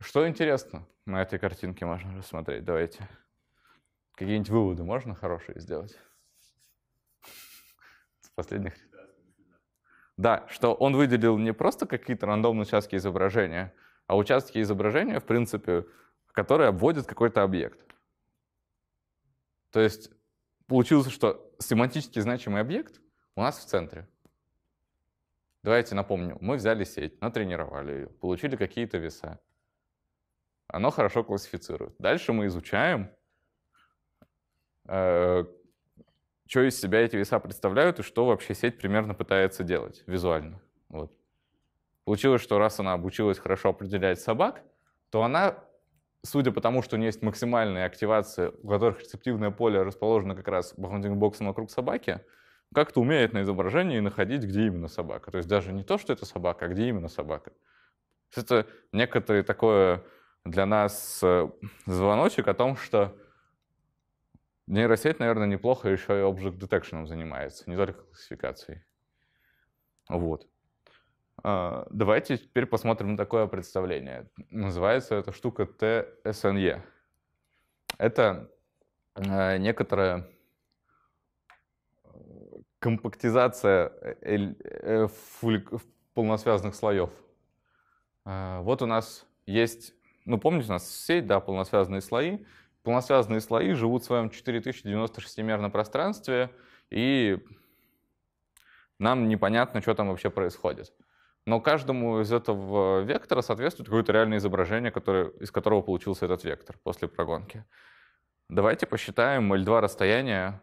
Что интересно на этой картинке можно рассмотреть? Давайте. Какие-нибудь выводы можно хорошие сделать? С последних. Да, что он выделил не просто какие-то рандомные участки изображения, а участки изображения, в принципе, которые обводят какой-то объект. То есть получилось, что семантически значимый объект у нас в центре. Давайте напомню, мы взяли сеть, натренировали ее, получили какие-то веса. Оно хорошо классифицирует. Дальше мы изучаем, э, что из себя эти веса представляют и что вообще сеть примерно пытается делать визуально. Вот. Получилось, что раз она обучилась хорошо определять собак, то она, судя по тому, что у нее есть максимальная активация, у которых рецептивное поле расположено как раз баунтинг-боксом вокруг собаки, как-то умеет на изображении находить, где именно собака. То есть даже не то, что это собака, а где именно собака. Это некоторое такое для нас э, звоночек о том, что нейросеть, наверное, неплохо еще и object detection занимается, не только классификацией. Вот. А, давайте теперь посмотрим на такое представление. Называется эта штука ТСНЕ. Это э, некоторая э, компактизация э, полносвязанных слоев. А, вот у нас есть, ну помните, у нас сеть, да, полносвязанные слои. Полносвязанные слои живут в своем 4096-мерном пространстве, и нам непонятно, что там вообще происходит но каждому из этого вектора соответствует какое-то реальное изображение, которое, из которого получился этот вектор после прогонки. Давайте посчитаем L2 расстояние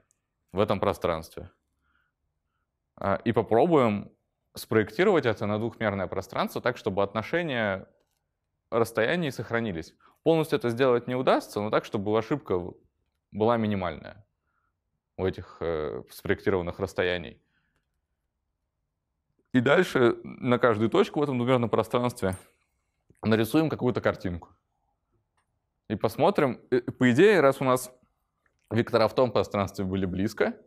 в этом пространстве. А, и попробуем спроектировать это на двухмерное пространство так, чтобы отношения расстояний сохранились. Полностью это сделать не удастся, но так, чтобы ошибка была минимальная у этих э, спроектированных расстояний. И дальше на каждую точку в этом двумерном пространстве нарисуем какую-то картинку. И посмотрим, э, по идее, раз у нас вектора в том пространстве были близко,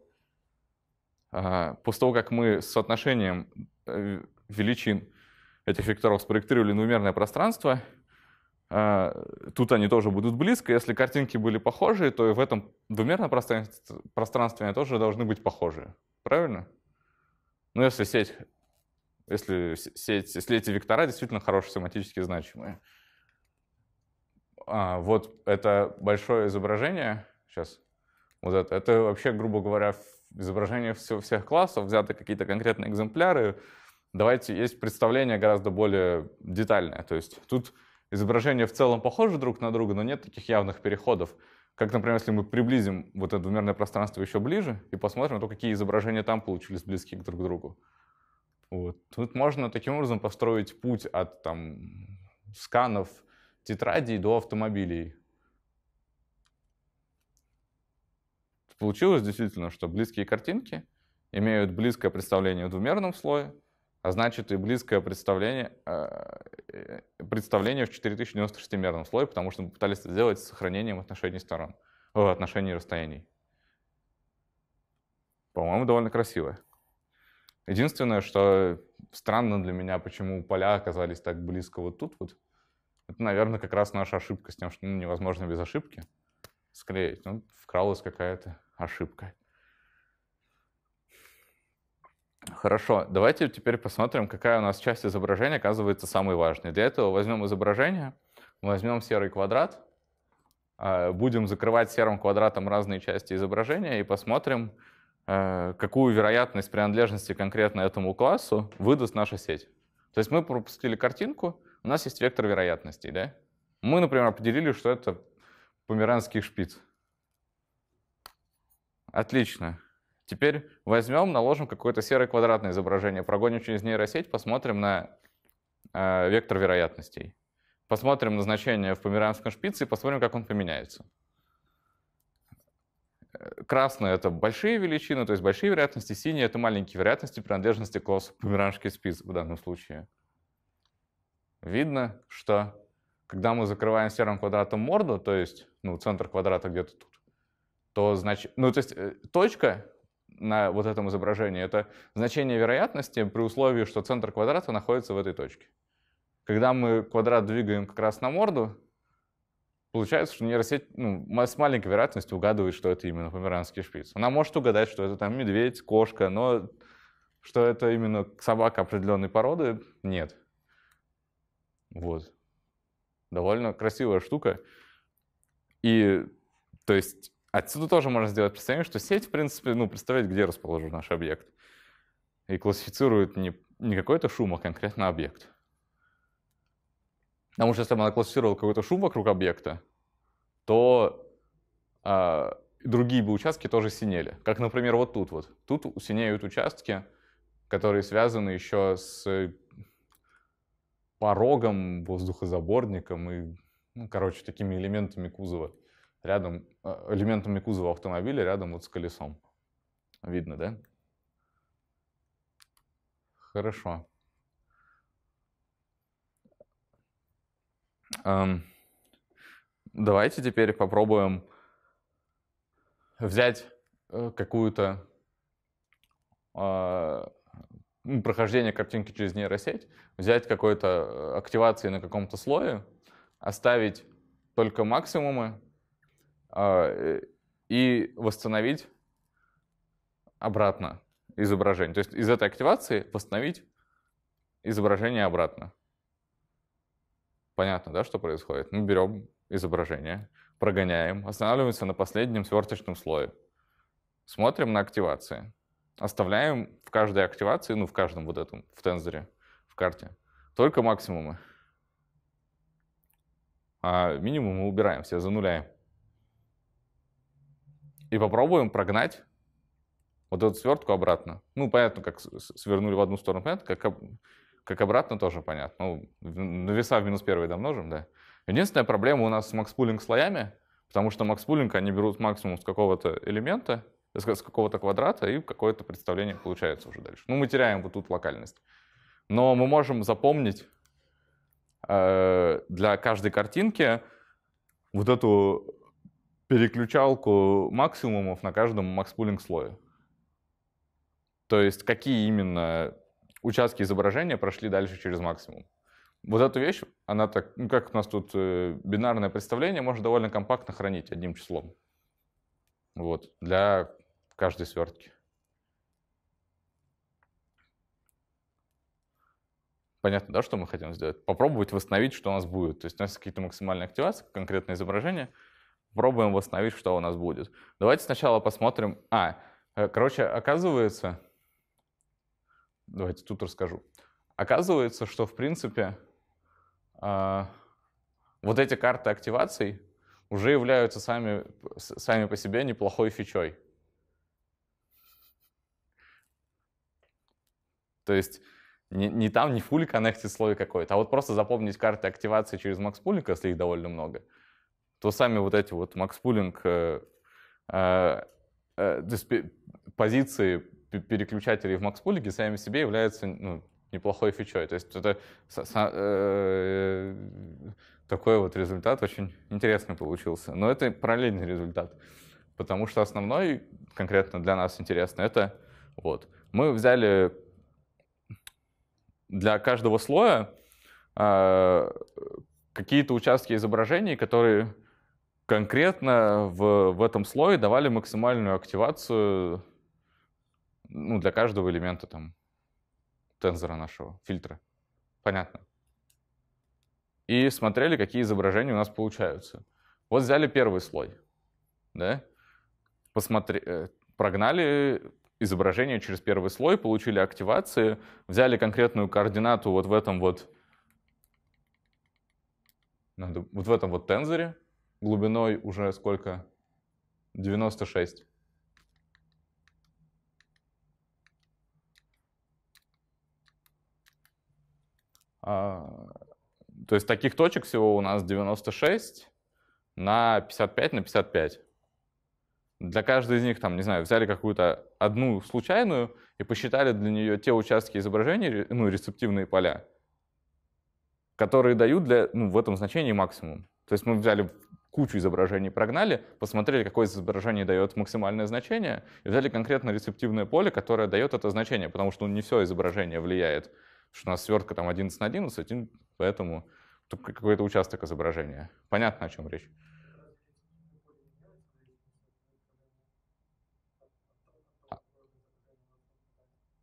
а, после того, как мы с соотношением э, величин этих векторов спроектировали двумерное пространство, а, тут они тоже будут близко. Если картинки были похожие, то и в этом двумерном пространстве, пространстве они тоже должны быть похожие. Правильно? Но ну, если сеть если, сеть, если эти вектора действительно хорошие, семантически значимые. А, вот это большое изображение, сейчас, вот это, это вообще, грубо говоря, изображение все, всех классов, взяты какие-то конкретные экземпляры. Давайте, есть представление гораздо более детальное, то есть тут изображения в целом похожи друг на друга, но нет таких явных переходов. Как, например, если мы приблизим вот это двумерное пространство еще ближе и посмотрим, то какие изображения там получились близкие друг к другу. Вот. Тут можно таким образом построить путь от там, сканов тетрадей до автомобилей. Получилось действительно, что близкие картинки имеют близкое представление в двумерном слое, а значит и близкое представление, э, э, представление в 4096-мерном слое, потому что мы пытались это сделать с сохранением отношений сторон, э, отношений расстояний. По-моему, довольно красивое. Единственное, что странно для меня, почему поля оказались так близко вот тут вот, это, наверное, как раз наша ошибка с тем, что ну, невозможно без ошибки склеить. Ну, вкралась какая-то ошибка. Хорошо, давайте теперь посмотрим, какая у нас часть изображения оказывается самой важной. Для этого возьмем изображение, возьмем серый квадрат, а, будем закрывать серым квадратом разные части изображения и посмотрим, Э, какую вероятность принадлежности конкретно этому классу выдаст наша сеть. То есть мы пропустили картинку, у нас есть вектор вероятностей. Да? Мы, например, определили, что это померанский шпиц. Отлично. Теперь возьмем, наложим какое-то серое квадратное изображение, прогоним через нейросеть, посмотрим на э, вектор вероятностей. Посмотрим на значение в померанском шпице и посмотрим, как он поменяется. Э, Красное — это большие величины, то есть большие вероятности, синие — это маленькие вероятности принадлежности к классу померанский список в данном случае. Видно, что когда мы закрываем серым квадратом морду, то есть ну, центр квадрата где-то тут, то значит, ну, то есть э, точка на вот этом изображении — это значение вероятности при условии, что центр квадрата находится в этой точке. Когда мы квадрат двигаем как раз на морду, Получается, что нейросеть ну, с маленькой вероятностью угадывает, что это именно померанский шпиц. Она может угадать, что это там медведь, кошка, но что это именно собака определенной породы, нет. Вот. Довольно красивая штука. И, то есть, отсюда тоже можно сделать представление, что сеть, в принципе, ну, представляет, где расположен наш объект. И классифицирует не, не какой-то шум, а конкретно объект. Потому что если бы она классифицировала какой-то шум вокруг объекта, то э, другие бы участки тоже синели. Как, например, вот тут вот. Тут синеют участки, которые связаны еще с порогом, воздухозаборником и, ну, короче, такими элементами кузова. Рядом, э, элементами кузова автомобиля рядом вот с колесом. Видно, да? Хорошо. Давайте теперь попробуем взять э, какую-то а, прохождение картинки через нейросеть, взять какой-то э, активации на каком-то слое, оставить только максимумы а, э, и восстановить обратно изображение. То есть из этой активации восстановить изображение обратно. Понятно, да, что происходит? Мы ну, берем изображение, прогоняем, останавливаемся на последнем сверточном слое, смотрим на активации, оставляем в каждой активации, ну, в каждом вот этом, в тензоре, в карте, только максимумы. А минимум мы убираем, все зануляем. И попробуем прогнать вот эту свертку обратно. Ну, понятно, как свернули в одну сторону, понятно, как как обратно тоже понятно. Ну, веса в минус первый домножим, да. Единственная проблема у нас с макспулинг слоями, потому что макспулинг они берут максимум с какого-то элемента, с какого-то квадрата, и какое-то представление получается уже дальше. Ну, мы теряем вот тут локальность. Но мы можем запомнить э, для каждой картинки вот эту переключалку максимумов на каждом макспулинг слое. То есть какие именно участки изображения прошли дальше через максимум. Вот эту вещь, она так, ну как у нас тут э, бинарное представление, можно довольно компактно хранить одним числом. Вот, для каждой свертки. Понятно, да, что мы хотим сделать? Попробовать восстановить, что у нас будет. То есть у нас какие-то максимальные активации, конкретное изображение. Пробуем восстановить, что у нас будет. Давайте сначала посмотрим. А, э, короче, оказывается, Давайте тут расскажу. Оказывается, что в принципе а, вот эти карты активаций уже являются сами, сами по себе неплохой фичой. То есть не, не там не full connected слой какой-то, а вот просто запомнить карты активации через макспулинг, если их довольно много, то сами вот эти вот макспулинг э, э, э, позиции переключатели в MaxPooling сами себе являются ну, неплохой фичой. То есть это э, такой вот результат очень интересный получился. Но это параллельный результат, потому что основной конкретно для нас интересный это вот. Мы взяли для каждого слоя э, какие-то участки изображений, которые конкретно в, в этом слое давали максимальную активацию ну, для каждого элемента там тензора нашего, фильтра. Понятно. И смотрели, какие изображения у нас получаются. Вот взяли первый слой, да, посмотри, э, прогнали изображение через первый слой, получили активации, взяли конкретную координату вот в этом вот, надо, вот в этом вот тензоре, глубиной уже сколько? 96. А, то есть таких точек всего у нас 96 на 55 на 55. Для каждой из них, там, не знаю, взяли какую-то одну случайную и посчитали для нее те участки изображения, ну, рецептивные поля, которые дают для, ну, в этом значении максимум. То есть мы взяли кучу изображений, прогнали, посмотрели, какое изображение дает максимальное значение, и взяли конкретно рецептивное поле, которое дает это значение, потому что ну, не все изображение влияет что у нас свертка там 11 на 11, поэтому только какой-то участок изображения. Понятно, о чем речь? А,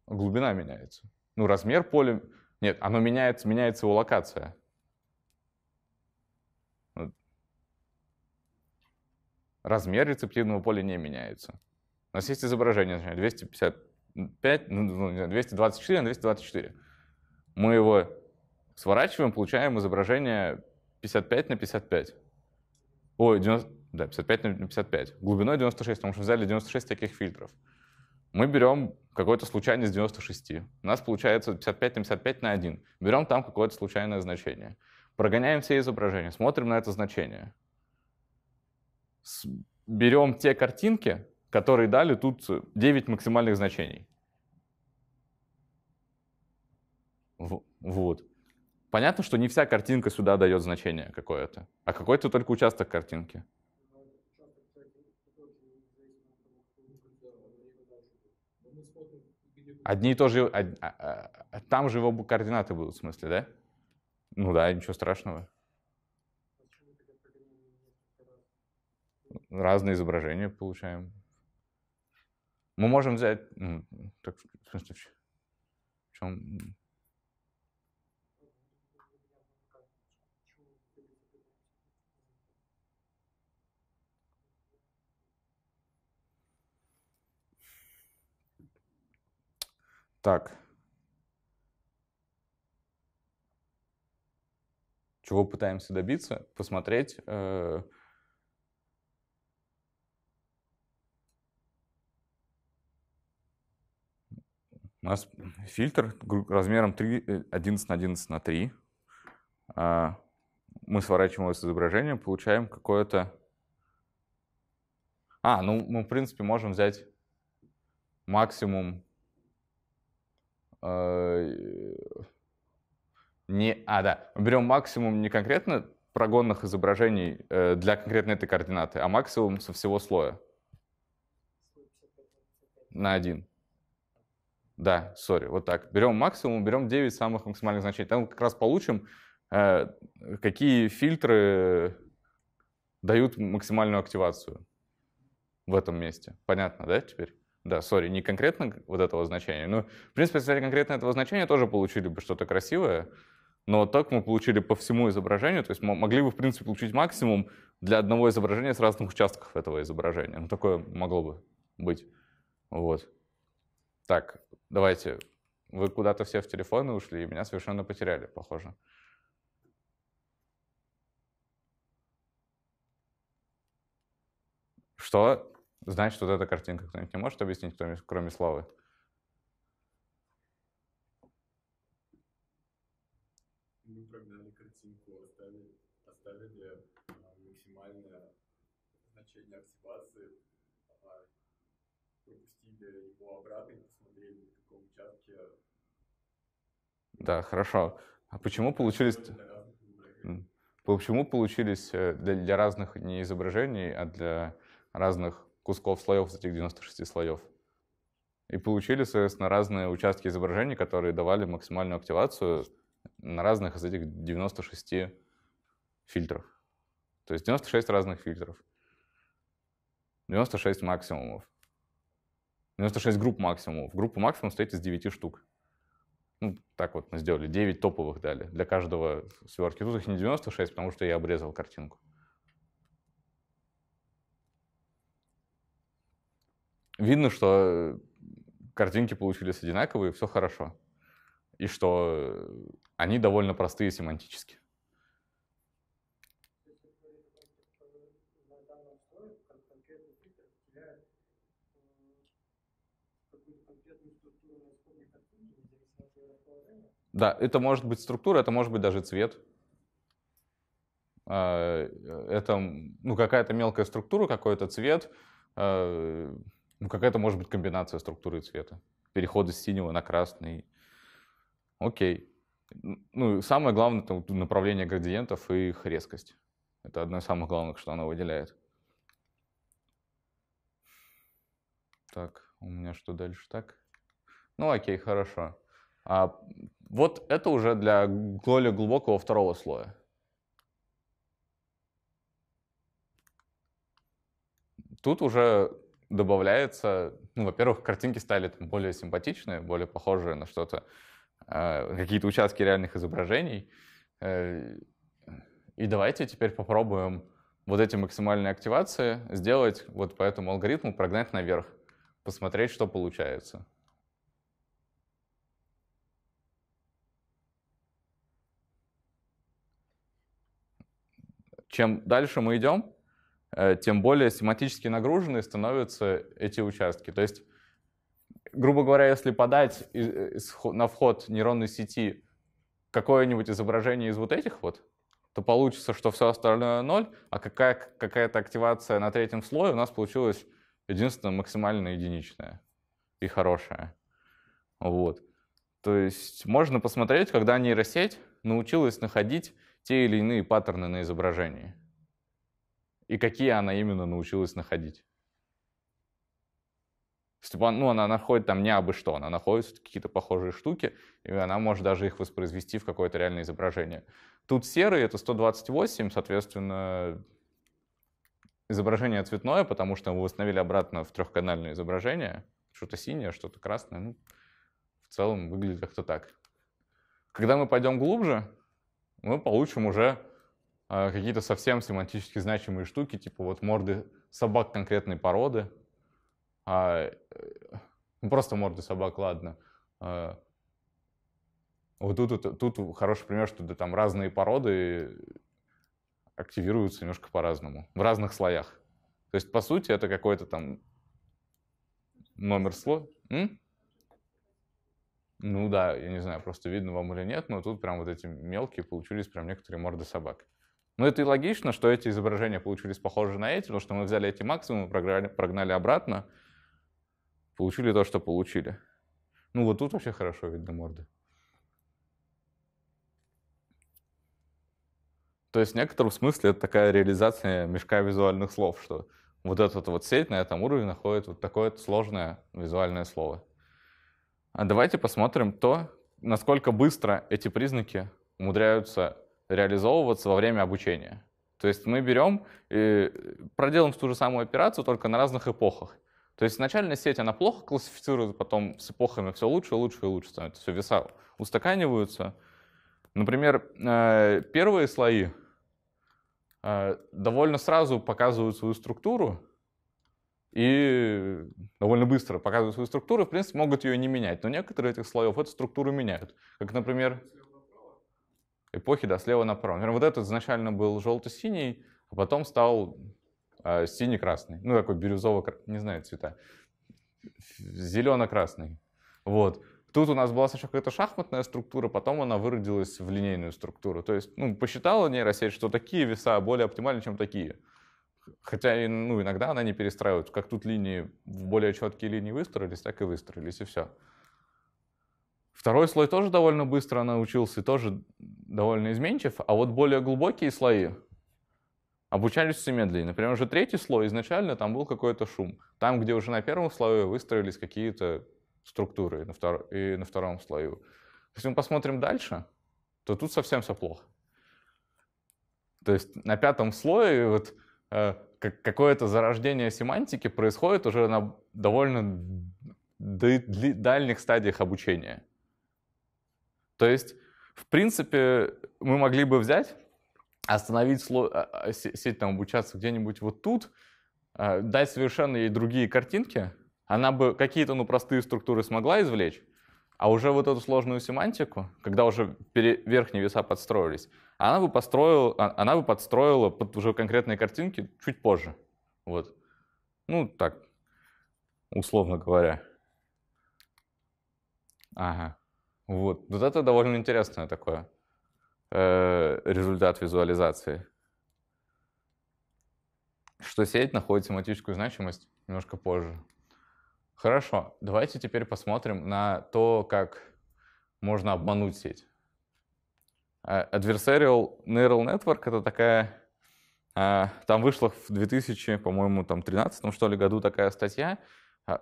глубина меняется. Ну, размер поля... Нет, оно меняется, меняется его локация. Размер рецептивного поля не меняется. У нас есть изображение, 255, 224 ну, ну, на 224. Мы его сворачиваем, получаем изображение 55 на 55. Ой, 90, да, 55 на 55. Глубиной 96, потому что взяли 96 таких фильтров. Мы берем какое то случайное из 96. У нас получается 55 на 55 на 1. Берем там какое-то случайное значение. Прогоняем все изображения, смотрим на это значение. Берем те картинки, которые дали тут 9 максимальных значений. Вот. Понятно, что не вся картинка сюда дает значение какое-то, а какой-то только участок картинки. Одни и то же, а, а, а, там же его координаты будут, в смысле, да? Ну да, ничего страшного. Разные изображения получаем. Мы можем взять, ну, так, в смысле, в чем Так. Чего пытаемся добиться? Посмотреть... Э У нас фильтр размером 3, 11 э, на 11 на 3. А, мы сворачиваем его с изображением, получаем какое-то... А, ну мы, в принципе, можем взять максимум Э, не, а, да, берем максимум не конкретно прогонных изображений э, для конкретной этой координаты, а максимум со всего слоя. На один. Да, сори, вот так. Берем максимум, берем 9 самых максимальных значений. Там как раз получим, э, какие фильтры дают максимальную активацию в этом месте. Понятно, да, теперь? Да, сори, не конкретно вот этого значения. Ну, в принципе, если конкретно этого значения тоже получили бы что-то красивое, но так мы получили по всему изображению, то есть мы могли бы, в принципе, получить максимум для одного изображения с разных участков этого изображения. Ну, такое могло бы быть. Вот. Так, давайте. Вы куда-то все в телефоны ушли, и меня совершенно потеряли, похоже. Что? Значит, вот эта картинка кто-нибудь не может объяснить, кто кроме Славы? Мы прогнали картинку, оставили, оставили э, максимальное значение активации, а, пропустили его обратно и посмотрели, на каком участке. Да, хорошо. А почему получились... Почему получились э, для, для разных не изображений, а для разных кусков слоев из этих 96 слоев. И получили, соответственно, разные участки изображений, которые давали максимальную активацию на разных из этих 96 фильтров. То есть 96 разных фильтров. 96 максимумов. 96 групп максимумов. Группа максимум состоит из 9 штук. Ну, так вот мы сделали. 9 топовых дали для каждого сверки. Тут их не 96, потому что я обрезал картинку. видно, что э, картинки получились одинаковые, все хорошо. И что э, они довольно простые семантически. Да, это может быть структура, это может быть даже цвет. А, э, это ну, какая-то мелкая структура, какой-то цвет, а, ну, какая-то может быть комбинация структуры и цвета. Переходы с синего на красный. Окей. Ну, самое главное, это направление градиентов и их резкость. Это одно из самых главных, что она выделяет. Так, у меня что дальше так? Ну, окей, хорошо. А, вот это уже для более глубокого второго слоя. Тут уже добавляется, ну, во-первых, картинки стали там, более симпатичные, более похожие на что-то, э, какие-то участки реальных изображений. Э, и давайте теперь попробуем вот эти максимальные активации сделать вот по этому алгоритму, прогнать наверх, посмотреть, что получается. Чем дальше мы идем, Э, тем более семантически нагруженные становятся эти участки. То есть, грубо говоря, если подать э, на вход нейронной сети какое-нибудь изображение из вот этих вот, то получится, что все остальное ноль, а какая, какая-то активация на третьем слое у нас получилась единственно максимально единичная и хорошая. Вот. То есть можно посмотреть, когда нейросеть научилась находить те или иные паттерны на изображении и какие она именно научилась находить. Степан, ну, она находит там не абы что, она находит какие-то похожие штуки, и она может даже их воспроизвести в какое-то реальное изображение. Тут серый — это 128, соответственно, изображение цветное, потому что мы восстановили обратно в трехканальное изображение. Что-то синее, что-то красное. Ну, в целом выглядит как-то так. Когда мы пойдем глубже, мы получим уже а, какие-то совсем семантически значимые штуки, типа вот морды собак конкретной породы. А, э, просто морды собак, ладно. А, вот тут, тут, тут хороший пример, что да, там разные породы активируются немножко по-разному, в разных слоях. То есть, по сути, это какой-то там номер слоя. Ну да, я не знаю, просто видно вам или нет, но тут прям вот эти мелкие получились прям некоторые морды собак. Ну, это и логично, что эти изображения получились похожи на эти, потому что мы взяли эти максимумы, прогнали, прогнали обратно, получили то, что получили. Ну, вот тут вообще хорошо видно морды. То есть в некотором смысле это такая реализация мешка визуальных слов, что вот эта вот сеть на этом уровне находит вот такое сложное визуальное слово. А давайте посмотрим то, насколько быстро эти признаки умудряются реализовываться во время обучения. То есть мы берем и проделаем ту же самую операцию, только на разных эпохах. То есть начальная сеть, она плохо классифицирует, потом с эпохами все лучше, лучше и лучше становится. Все веса устаканиваются. Например, э, первые слои э, довольно сразу показывают свою структуру и довольно быстро показывают свою структуру, в принципе, могут ее не менять. Но некоторые этих слоев эту структуру меняют. Как, например эпохи, да, слева направо. Например, вот этот изначально был желто-синий, а потом стал э, синий-красный. Ну, такой бирюзово не знаю цвета. Зелено-красный. Вот. Тут у нас была сначала какая-то шахматная структура, потом она выродилась в линейную структуру. То есть, ну, посчитала нейросеть, что такие веса более оптимальны, чем такие. Хотя, ну, иногда она не перестраивает. Как тут линии в более четкие линии выстроились, так и выстроились, и все. Второй слой тоже довольно быстро научился, и тоже довольно изменчив, а вот более глубокие слои обучались все медленнее. Например, уже третий слой изначально там был какой-то шум. Там, где уже на первом слое выстроились какие-то структуры на, втор... и на втором слою. Если мы посмотрим дальше, то тут совсем все плохо. То есть на пятом слое вот, э, какое-то зарождение семантики происходит уже на довольно дальних стадиях обучения. То есть, в принципе, мы могли бы взять, остановить а, а, сеть там обучаться где-нибудь вот тут, а, дать совершенно ей другие картинки, она бы какие-то ну, простые структуры смогла извлечь, а уже вот эту сложную семантику, когда уже пере, верхние веса подстроились, она бы, построила, она бы подстроила под уже конкретные картинки чуть позже. Вот. Ну, так, условно говоря. Ага. Вот. Вот это довольно интересное такое э, результат визуализации. Что сеть находит семантическую значимость немножко позже. Хорошо, давайте теперь посмотрим на то, как можно обмануть сеть. Э, Adversarial Neural Network — это такая... Э, там вышла в 2000, по-моему, там 13 что ли году такая статья, а,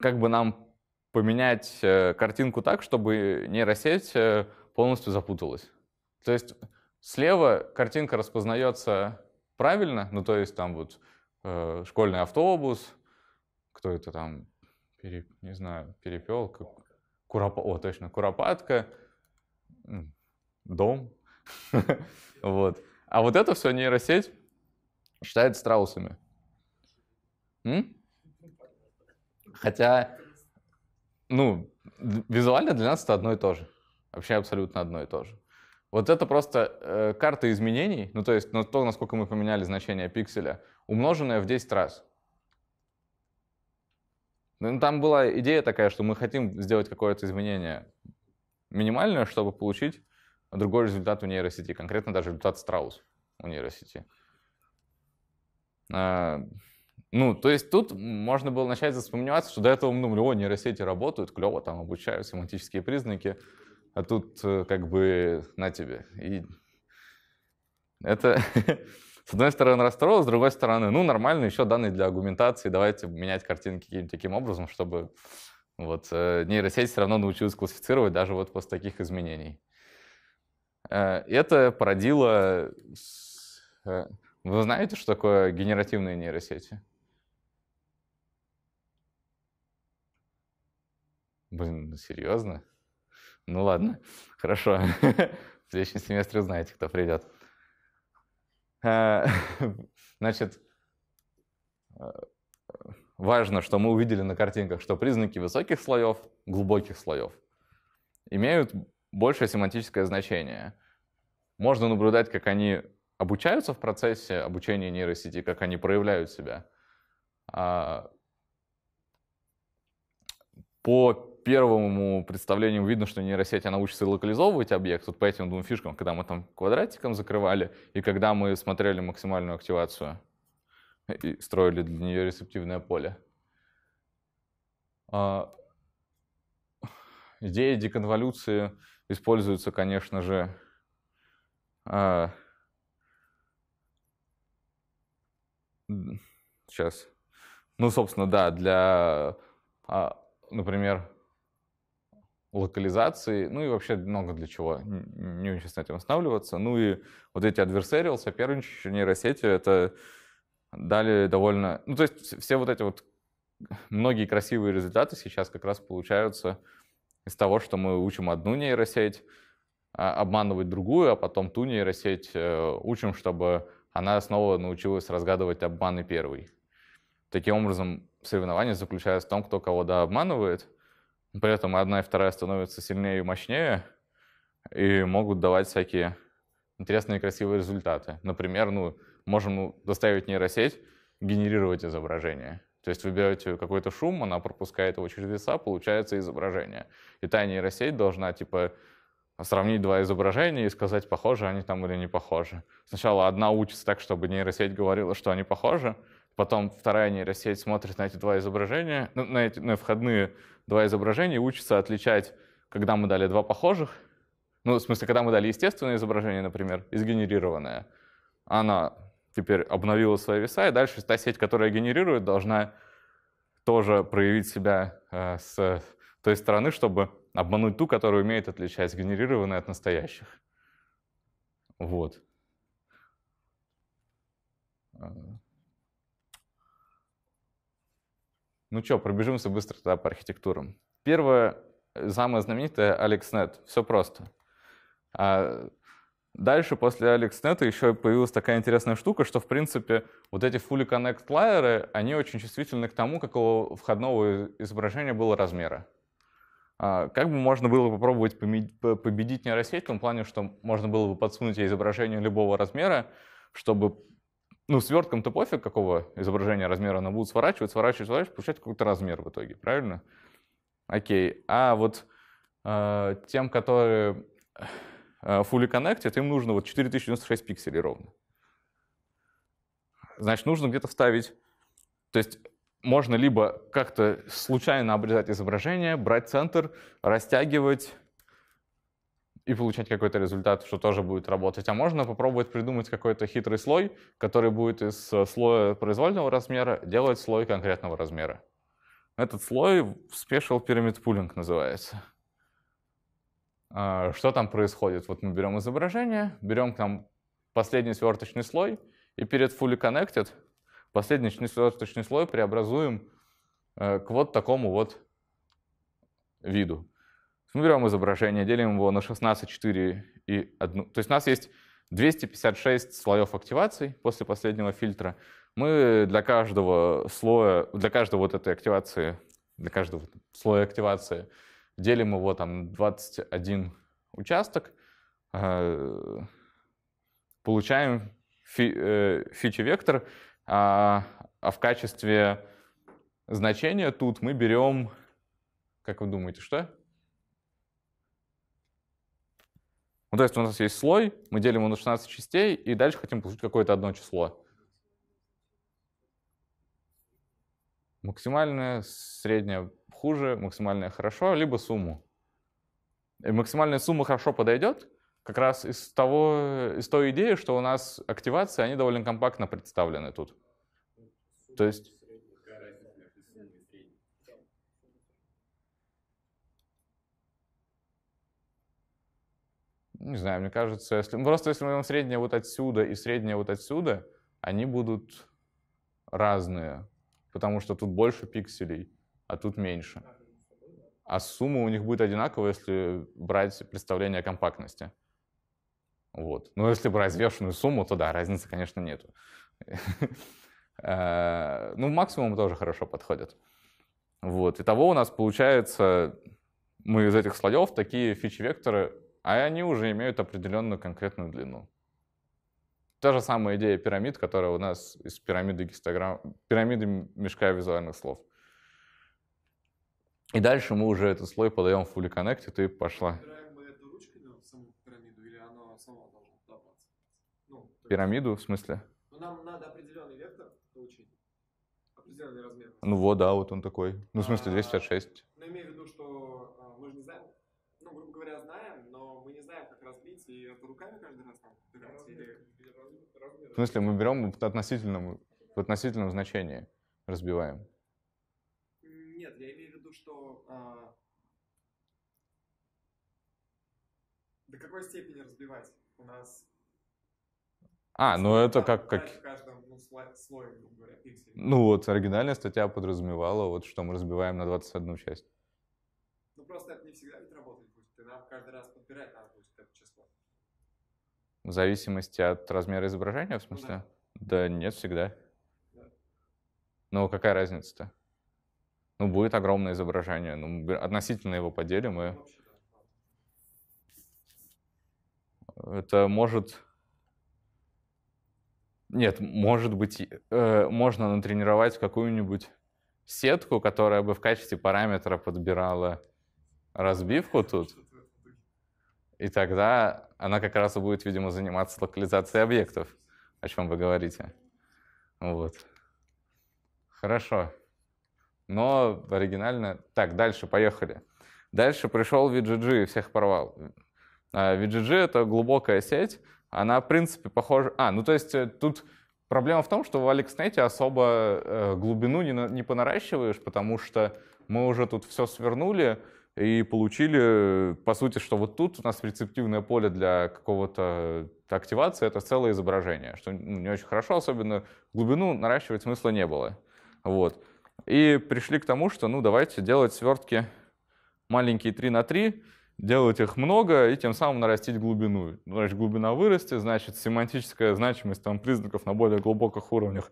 как бы нам поменять э, картинку так, чтобы нейросеть э, полностью запуталась. То есть слева картинка распознается правильно, ну то есть там вот э, школьный автобус, кто это там, пере, не знаю, перепелка, куропа, о, точно, куропатка, дом, вот. А вот это все нейросеть считает страусами. Хотя ну, визуально для нас это одно и то же. Вообще абсолютно одно и то же. Вот это просто э, карта изменений, ну то есть на ну, то, насколько мы поменяли значение пикселя, умноженное в 10 раз. Ну, там была идея такая, что мы хотим сделать какое-то изменение минимальное, чтобы получить другой результат у нейросети, конкретно даже результат страус у нейросети. Э, ну, то есть тут можно было начать засомневаться, что до этого ну, думали, нейросети работают, клево, там обучают семантические признаки, а тут э, как бы на тебе. И это, с одной стороны, расстроило, с другой стороны, ну, нормально, еще данные для аргументации, давайте менять картинки каким-то таким образом, чтобы вот э, нейросеть все равно научилась классифицировать даже вот после таких изменений. Э, это породило... Вы знаете, что такое генеративные нейросети? Блин, ну серьезно? Ну ладно, ну. хорошо. В следующем семестре узнаете, кто придет. А, значит, а, важно, что мы увидели на картинках, что признаки высоких слоев, глубоких слоев, имеют большее семантическое значение. Можно наблюдать, как они обучаются в процессе обучения нейросети, как они проявляют себя. А, по первому представлению видно, что нейросеть, она учится локализовывать объект, вот по этим двум фишкам, когда мы там квадратиком закрывали, и когда мы смотрели максимальную активацию и строили для нее рецептивное поле. А, Идея деконволюции используется, конечно же, сейчас. А, ну, собственно, да, для, а, например, локализации, ну и вообще много для чего. Не очень с этим останавливаться. Ну и вот эти adversarial, соперничающие нейросети, это дали довольно... Ну, то есть все вот эти вот многие красивые результаты сейчас как раз получаются из того, что мы учим одну нейросеть, а, обманывать другую, а потом ту нейросеть э, учим, чтобы она снова научилась разгадывать обманы первой. Таким образом, соревнование заключается в том, кто кого то обманывает, при этом одна и вторая становятся сильнее и мощнее и могут давать всякие интересные и красивые результаты. Например, ну, можем ну, доставить нейросеть генерировать изображение. То есть вы берете какой-то шум, она пропускает его через веса, получается изображение. И та нейросеть должна, типа, сравнить два изображения и сказать, похожи они там или не похожи. Сначала одна учится так, чтобы нейросеть говорила, что они похожи, потом вторая нейросеть смотрит на эти два изображения, на эти на входные два изображения и учится отличать, когда мы дали два похожих, ну, в смысле, когда мы дали естественное изображение, например, изгенерированное. она теперь обновила свои веса, и дальше та сеть, которая генерирует, должна тоже проявить себя э, с той стороны, чтобы обмануть ту, которая умеет отличать сгенерированные от настоящих. Вот. Э, Ну что, пробежимся быстро туда по архитектурам. Первое, э, самое знаменитое, AlexNet. Все просто. А дальше, после AlexNet, еще появилась такая интересная штука, что, в принципе, вот эти Fully Connect лайеры, они очень чувствительны к тому, какого входного изображения было размера. А, как бы можно было попробовать победить нейросеть в том плане, что можно было бы подсунуть ей изображение любого размера, чтобы ну, свертком-то пофиг, какого изображения размера она будет сворачивать, сворачивать, сворачивать, получать какой-то размер в итоге, правильно? Окей. А вот э, тем, которые э, fully connected, им нужно вот 4096 пикселей ровно. Значит, нужно где-то вставить... То есть можно либо как-то случайно обрезать изображение, брать центр, растягивать, и получать какой-то результат, что тоже будет работать. А можно попробовать придумать какой-то хитрый слой, который будет из э, слоя произвольного размера делать слой конкретного размера. Этот слой Special Pyramid Pooling называется. А, что там происходит? Вот мы берем изображение, берем там последний сверточный слой, и перед Fully Connected последний сверточный слой преобразуем э, к вот такому вот виду. Мы берем изображение, делим его на 16, 4 и 1. То есть у нас есть 256 слоев активации после последнего фильтра. Мы для каждого слоя, для каждого вот этой активации, для каждого слоя активации делим его там 21 участок, э, получаем э, фичи-вектор, а, а в качестве значения тут мы берем, как вы думаете, что? Ну, то есть у нас есть слой, мы делим его на 16 частей, и дальше хотим получить какое-то одно число. Максимальное, среднее хуже, максимальное хорошо, либо сумму. И максимальная сумма хорошо подойдет как раз из, того, из той идеи, что у нас активации, они довольно компактно представлены тут. То есть не знаю, мне кажется, если, просто если мы возьмем среднее вот отсюда и среднее вот отсюда, они будут разные, потому что тут больше пикселей, а тут меньше. А сумма у них будет одинакова, если брать представление о компактности. Вот. Но ну, если брать взвешенную сумму, то да, разницы, конечно, нету. Э, ну, максимум тоже хорошо подходит. Вот. Итого у нас получается, мы из этих слоев такие фичи-векторы а они уже имеют определенную конкретную длину. Та же самая идея пирамид, которая у нас из пирамиды, гистограмм... пирамиды мешка визуальных слов. И дальше мы уже этот слой подаем в Fully Connected и пошла. Ну, ну, пирамиду, в смысле? Ну, нам надо определенный вектор получить, определенный размер. Ну вот, да, вот он такой. Ну, в смысле, 256. А, ну, имею в руками каждый раз там выбирать? Или... В смысле, мы берем в относительном, в относительном значении, разбиваем. Нет, я имею в виду, что а... до какой степени разбивать у нас а, ну это как... как... каждом ну, слое, говоря, Ну вот, оригинальная статья подразумевала, вот, что мы разбиваем на 21 часть. Ну просто это не всегда ведь работает. потому что нам каждый раз подбирать надо в зависимости от размера изображения, в ну смысле? Да, да нет, всегда. Да. Ну, какая разница-то? Ну, будет огромное изображение. Ну, относительно его поделим и... Это может... Нет, может быть, э, можно натренировать какую-нибудь сетку, которая бы в качестве параметра подбирала ну, разбивку тут. И тогда она как раз и будет, видимо, заниматься локализацией объектов, о чем вы говорите. Вот. Хорошо. Но оригинально... Так, дальше, поехали. Дальше пришел VGG и всех порвал. VGG а, — это глубокая сеть. Она, в принципе, похожа... А, ну то есть э, тут проблема в том, что в AlexNet особо э, глубину не, на... не понаращиваешь, потому что мы уже тут все свернули, и получили, по сути, что вот тут у нас рецептивное поле для какого-то э, активации — это целое изображение, что ну, не очень хорошо, особенно глубину наращивать смысла не было. Вот. И пришли к тому, что ну давайте делать свертки маленькие 3 на 3, делать их много и тем самым нарастить глубину. Значит, глубина вырастет, значит, семантическая значимость там, признаков на более глубоких уровнях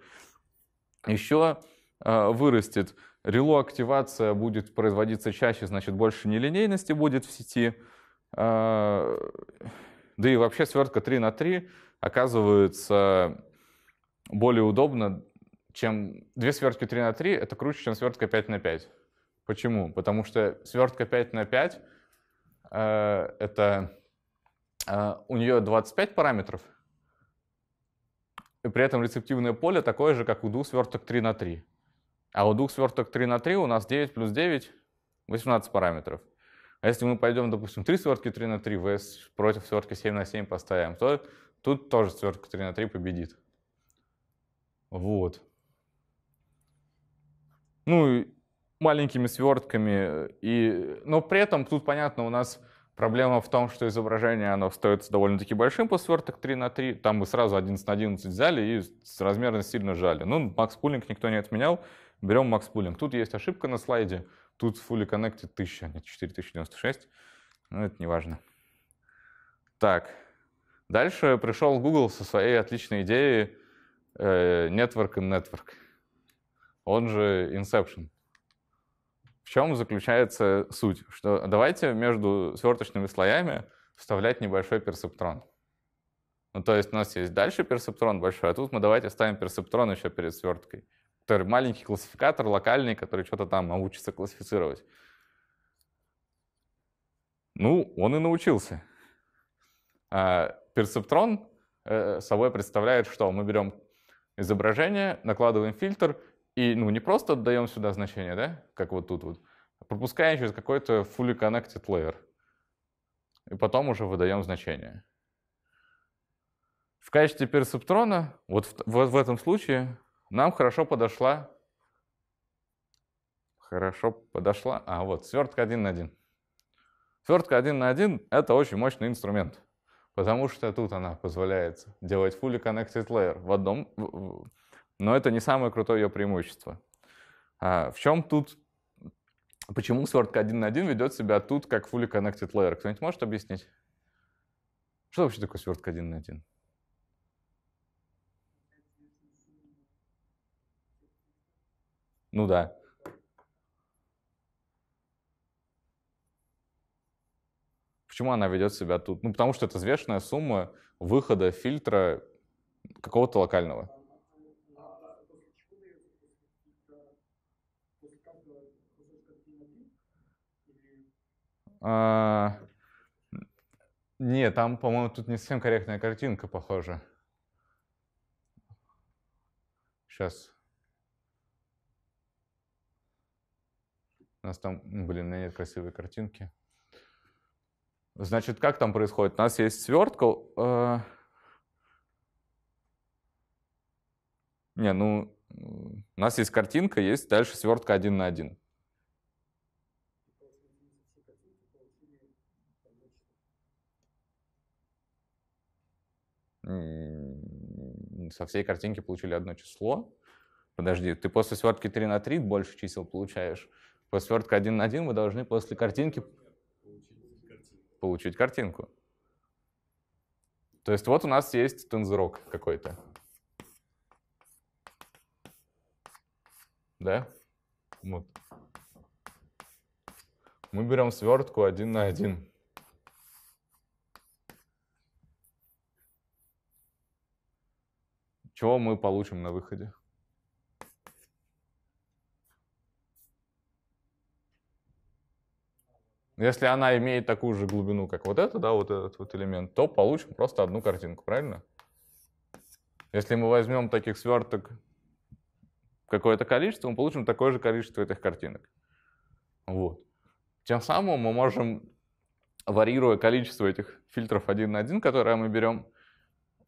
еще э, вырастет. Релоактивация будет производиться чаще, значит, больше нелинейности будет в сети. А, да и вообще свертка 3 на 3 оказывается более удобно, чем две свертки 3 на 3 это круче, чем свертка 5 на 5. Почему? Потому что свертка 5 на 5 э, это э, у нее 25 параметров, и при этом рецептивное поле такое же, как у двух сверток 3 на 3. А у двух сверток 3 на 3 у нас 9 плюс 9, 18 параметров. А если мы пойдем, допустим, 3 свертки 3 на 3 vs против свертки 7 на 7 поставим, то тут тоже свертка 3 на 3 победит. Вот. Ну, маленькими свертками. Э, и... Но при этом тут, понятно, у нас проблема в том, что изображение, оно остается довольно-таки большим по сверток 3 на 3. Там мы сразу 11 на 11 взяли и с размерно сильно жали. Ну, Макс Пулинг никто не отменял. Берем Max Pooling. Тут есть ошибка на слайде. Тут в Fully Connected 1000, а не 4096. Но ну, это не важно. Так. Дальше пришел Google со своей отличной идеей э, Network and Network. Он же Inception. В чем заключается суть? Что давайте между сверточными слоями вставлять небольшой персептрон. Ну, то есть у нас есть дальше персептрон большой, а тут мы давайте ставим персептрон еще перед сверткой который маленький классификатор локальный, который что-то там научится классифицировать. Ну, он и научился. А, перцептрон э, собой представляет, что мы берем изображение, накладываем фильтр, и ну, не просто отдаем сюда значение, да, как вот тут вот, а пропуская через какой-то fully connected layer. И потом уже выдаем значение. В качестве персептрона вот в, вот в этом случае, нам хорошо подошла... Хорошо подошла... А, вот, свертка один на один. Свертка один на один — это очень мощный инструмент, потому что тут она позволяет делать fully connected layer в одном... Но это не самое крутое ее преимущество. А в чем тут... Почему свертка один на один ведет себя тут как fully connected layer? Кто-нибудь может объяснить? Что вообще такое свертка один на один? Ну да. Почему она ведет себя тут? Ну, потому что это взвешенная сумма выхода фильтра какого-то локального. А, не, там, по-моему, тут не совсем корректная картинка, похоже. Сейчас. У нас там, блин, у меня нет красивой картинки. Значит, как там происходит? У нас есть свертка. Э. Не, ну, у нас есть картинка, есть дальше свертка один на один. Со всей картинки получили одно число. Подожди, ты после свертки 3 на 3 больше чисел получаешь свертка один на один мы должны после картинки получить картинку. То есть вот у нас есть тензорок какой-то. Да? Вот. Мы берем свертку один на один. Чего мы получим на выходе? Ну, если она имеет такую же глубину, как вот это, да, вот этот вот элемент, то получим просто одну картинку, правильно? Если мы возьмем таких сверток какое-то количество, мы получим такое же количество этих картинок. Вот. Тем самым мы можем, варьируя количество этих фильтров один на один, которые мы берем,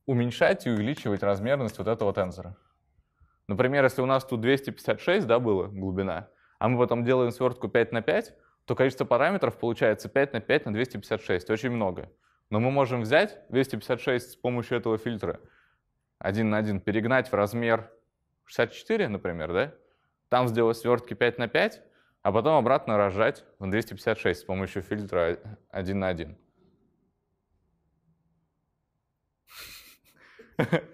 уменьшать и увеличивать размерность вот этого тензора. Например, если у нас тут 256 да, было глубина, а мы потом делаем свертку 5 на 5, то количество параметров получается 5 на 5 на 256, очень много. Но мы можем взять 256 с помощью этого фильтра, один на один, перегнать в размер 64, например, да? Там сделать свертки 5 на 5, а потом обратно разжать в 256 с помощью фильтра 1 на 1.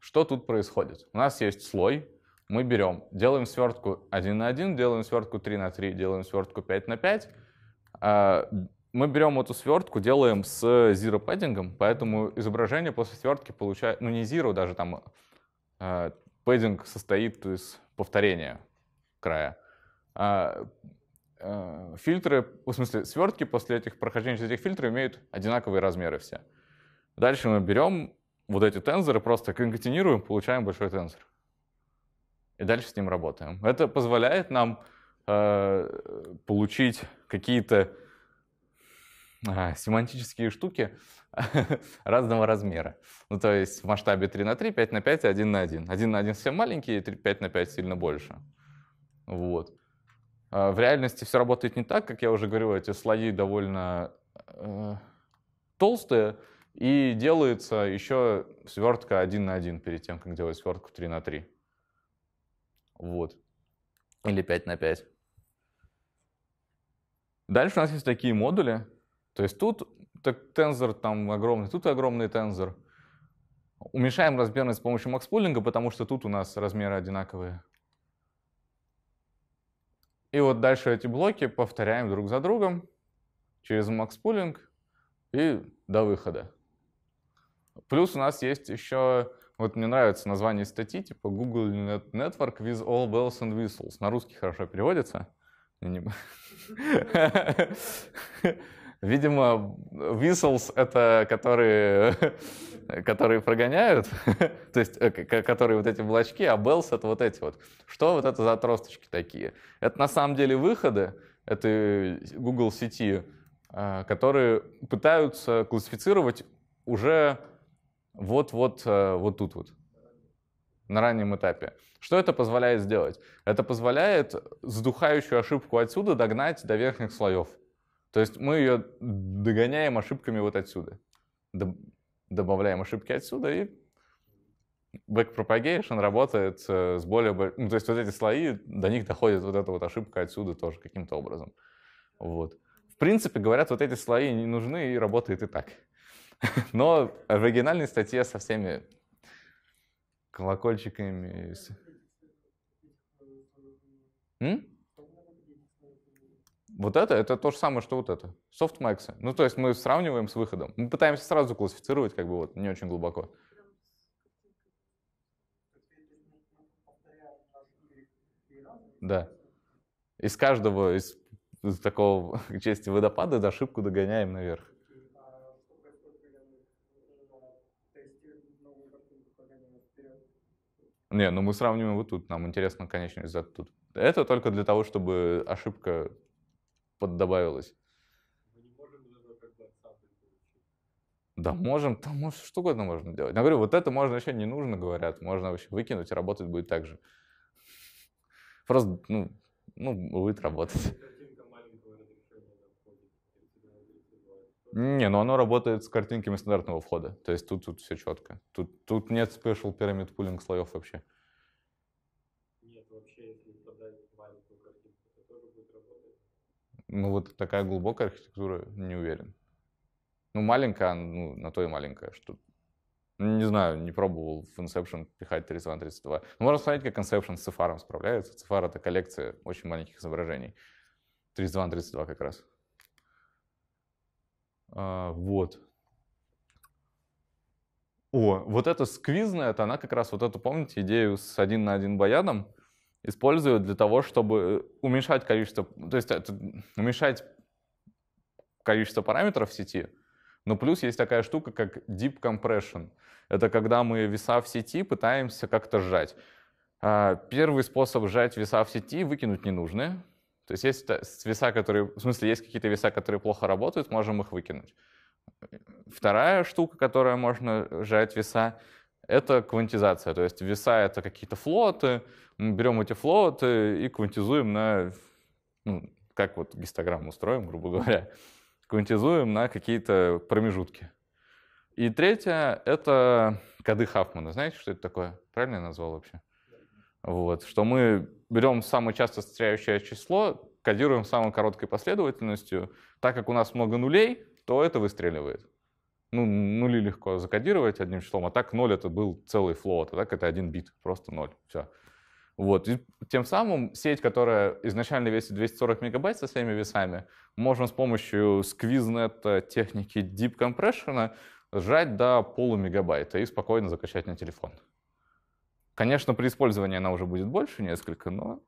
Что тут происходит? У нас есть слой, мы берем, делаем свертку 1 на 1, делаем свертку 3 на 3, делаем свертку 5 на 5. А, мы берем эту свертку, делаем с zero паддингом, поэтому изображение после свертки получает, ну не zero, даже там а, паддинг состоит из повторения края. А, фильтры, в смысле, свертки после этих прохождений через этих фильтров имеют одинаковые размеры все. Дальше мы берем вот эти тензоры, просто конкатенируем, получаем большой тензор. И дальше с ним работаем. Это позволяет нам э, получить какие-то э, семантические штуки разного размера. Ну, то есть в масштабе 3 на 3, 5 на 5 и 1 на 1. 1 на 1 совсем маленький, 3, 5 на 5 сильно больше. Вот. Э, в реальности все работает не так, как я уже говорил, эти слои довольно э, толстые, и делается еще свертка один на один перед тем, как делать свертку 3 на 3. Вот. Или 5 на 5. Дальше у нас есть такие модули. То есть тут так, тензор там огромный, тут огромный тензор. Уменьшаем размерность с помощью макспулинга, потому что тут у нас размеры одинаковые. И вот дальше эти блоки повторяем друг за другом через макспулинг и до выхода. Плюс у нас есть еще, вот мне нравится название статьи, типа Google Network with all bells and whistles. На русский хорошо переводится. Видимо, whistles — это которые, которые прогоняют, то есть э, которые вот эти блочки, а bells — это вот эти вот. Что вот это за тросточки такие? Это на самом деле выходы, этой Google сети, э, которые пытаются классифицировать уже вот-вот, э, вот тут вот, на раннем этапе. Что это позволяет сделать? Это позволяет сдухающую ошибку отсюда догнать до верхних слоев. То есть мы ее догоняем ошибками вот отсюда. Добавляем ошибки отсюда и backpropagation работает э, с более... Ну, то есть вот эти слои, до них доходит вот эта вот ошибка отсюда тоже каким-то образом. Вот. В принципе, говорят, вот эти слои не нужны и работает и так. Но в оригинальной статье со всеми колокольчиками... М? Вот это, это то же самое, что вот это. Softmax. Ну, то есть мы сравниваем с выходом. Мы пытаемся сразу классифицировать, как бы вот, не очень глубоко. Да. Из каждого, из, из такого части водопада до ошибку догоняем наверх. Не, ну мы сравниваем вот тут. Нам интересно конечный результат тут. Это только для того, чтобы ошибка поддобавилась. Да можем, там может, что угодно можно делать. Я говорю, вот это можно еще не нужно, говорят. Можно вообще выкинуть, работать будет так же. Просто, ну, ну будет работать. Не, но ну оно работает с картинками стандартного входа. То есть тут, тут все четко. Тут, тут нет special pyramid pooling слоев вообще. Нет, вообще, если подать маленькую картинку, то тоже будет работать. Ну вот такая глубокая архитектура, не уверен. Ну маленькая, а, ну на то и маленькая, что не знаю, не пробовал в Inception пихать 32 на 32. можно посмотреть, как Inception с цифаром справляется. Цифар — это коллекция очень маленьких изображений. 32 на 32 как раз. А, вот. О, вот эта сквизная, это она как раз вот эту, помните, идею с один на один баяном используют для того, чтобы уменьшать количество, то есть это, уменьшать количество параметров в сети. Но плюс есть такая штука, как deep compression. Это когда мы веса в сети пытаемся как-то сжать. А, первый способ сжать веса в сети — выкинуть ненужные. То есть есть э, веса, которые, в смысле, есть какие-то веса, которые плохо работают, можем их выкинуть. Вторая штука, которая можно э, жать веса, это квантизация. То есть веса — это какие-то флоты, мы берем эти флоты и квантизуем на, ну, как вот гистограмму устроим, грубо говоря, квантизуем на какие-то промежутки. И третье — это коды Хаффмана. Знаете, что это такое? Правильно я назвал вообще? Вот, что мы берем самое часто встречающее число, кодируем самой короткой последовательностью. Так как у нас много нулей, то это выстреливает. Ну, нули легко закодировать одним числом, а так ноль это был целый флот, а так это один бит, просто ноль. все. Вот. И тем самым сеть, которая изначально весит 240 мегабайт со своими весами, можно с помощью сквизнет техники deep compression сжать до полумегабайта и спокойно закачать на телефон. Конечно, при использовании она уже будет больше несколько, но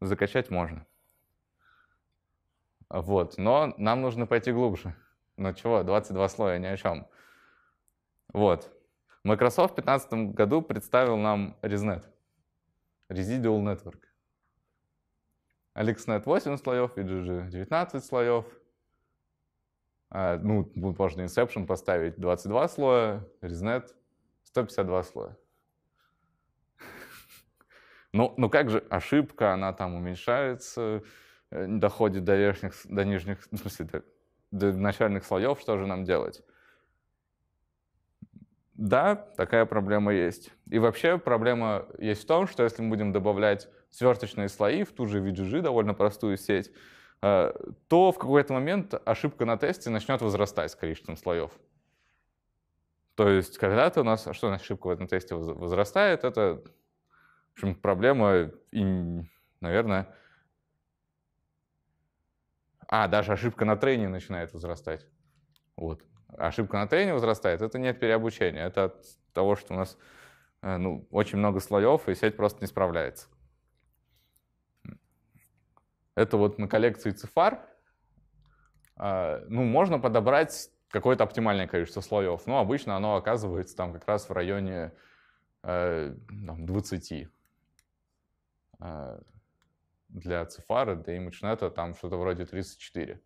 закачать можно. Вот, но нам нужно пойти глубже. Ну чего, 22 слоя, ни о чем. Вот. Microsoft в 2015 году представил нам ResNet, Residual Network. AlexNet 8 слоев, EGG 19 слоев. А, ну, можно Inception поставить 22 слоя, ResNet 152 слоя. Ну, ну как же ошибка, она там уменьшается, э, доходит до верхних, до нижних, ну, в смысле, до, до начальных слоев, что же нам делать? Да, такая проблема есть. И вообще проблема есть в том, что если мы будем добавлять сверточные слои в ту же VGG, довольно простую сеть, э, то в какой-то момент ошибка на тесте начнет возрастать с количеством слоев. То есть когда-то у нас, а что у нас ошибка в этом тесте возрастает, это в общем, проблема, и, наверное, а, даже ошибка на трейне начинает возрастать. Вот. Ошибка на трейне возрастает, это не от переобучения, это от того, что у нас э, ну, очень много слоев, и сеть просто не справляется. Это вот на ну коллекции цифар. А, ну, можно подобрать какое-то оптимальное количество слоев. Но обычно оно оказывается там как раз в районе э, 20 э, для Цифара, для ImageNet там что-то вроде 34.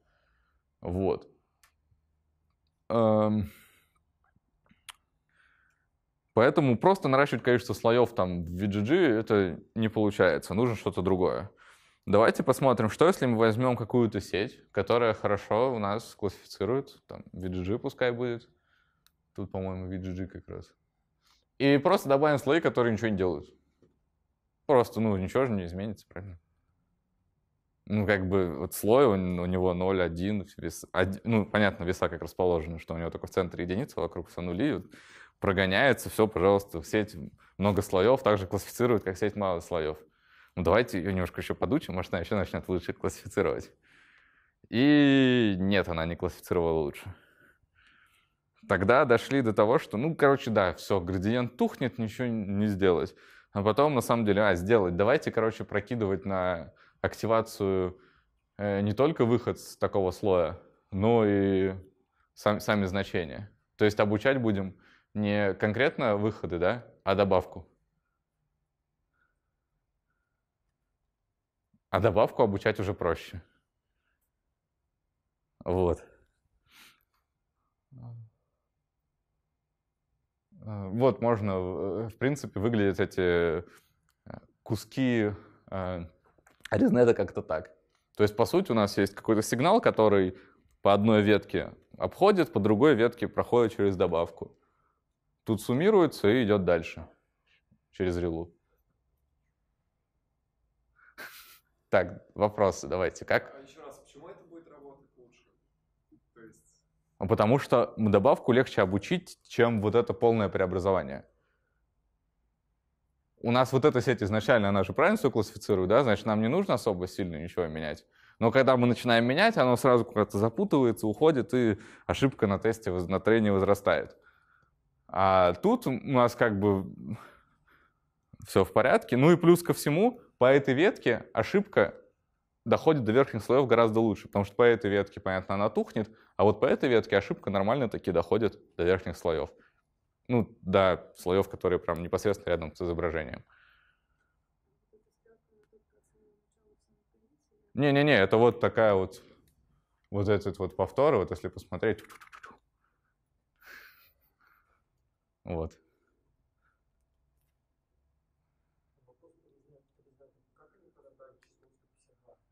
Вот. Эм. Поэтому просто наращивать количество слоев там в VGG это не получается. Нужно что-то другое. Давайте посмотрим, что если мы возьмем какую-то сеть, которая хорошо у нас классифицирует, там, VGG пускай будет, тут, по-моему, VGG как раз, и просто добавим слои, которые ничего не делают. Просто, ну, ничего же не изменится, правильно? Ну, как бы вот слой у, у него 0, 1, вес, 1, ну, понятно, веса как расположены, что у него только в центре единица, вокруг все нули, вот, прогоняется, все, пожалуйста, сеть много слоев, также классифицирует, как сеть мало слоев ну давайте ее немножко еще подучим, может, она еще начнет лучше классифицировать. И нет, она не классифицировала лучше. Тогда дошли до того, что, ну, короче, да, все, градиент тухнет, ничего не сделать. А потом, на самом деле, а, сделать. Давайте, короче, прокидывать на активацию э, не только выход с такого слоя, но и сам, сами значения. То есть обучать будем не конкретно выходы, да, а добавку. А добавку обучать уже проще. Вот. Вот можно, э, в принципе, выглядят эти э, куски э, Резнета как-то так. То есть, по сути, у нас есть какой-то сигнал, который по одной ветке обходит, по другой ветке проходит через добавку. Тут суммируется и идет дальше через релуп. Так, вопросы давайте. Как? А еще раз, почему это будет работать лучше? То есть... Ну, потому что добавку легче обучить, чем вот это полное преобразование. У нас вот эта сеть изначально, она же правильно все классифицирует, да? Значит, нам не нужно особо сильно ничего менять. Но когда мы начинаем менять, оно сразу как-то запутывается, уходит, и ошибка на тесте, на тренинге возрастает. А тут у нас как бы все в порядке. Ну и плюс ко всему, по этой ветке ошибка доходит до верхних слоев гораздо лучше, потому что по этой ветке, понятно, она тухнет, а вот по этой ветке ошибка нормально таки доходит до верхних слоев. Ну, до слоев, которые прям непосредственно рядом с изображением. Не-не-не, это вот такая вот, вот этот вот повтор, вот если посмотреть. Вот.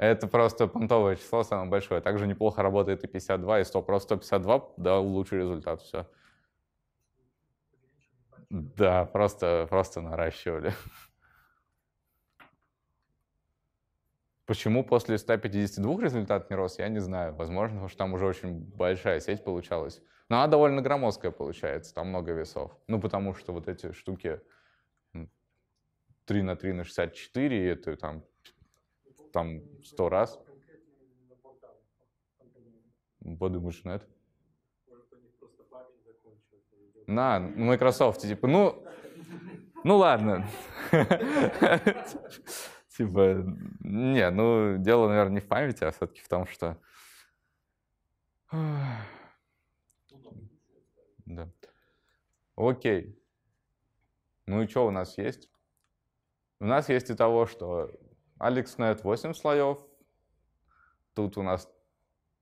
Это просто понтовое число самое большое. Также неплохо работает и 52, и 100. Просто 152 дал лучший результат, все. Да, просто, просто наращивали. Почему после 152 результат не рос, я не знаю. Возможно, потому что там уже очень большая сеть получалась. Но ну, она довольно громоздкая получается, там много весов. Ну, потому что вот эти штуки 3 на 3 на 64, это там там сто раз. Подумаешь, нет. На, ну, Microsoft, типа, ну, ну ладно. Типа, не, ну, дело, наверное, не в памяти, а все-таки в том, что... Да. Окей. Ну и что у нас есть? У нас есть и того, что AlexNet 8 слоев. Тут у нас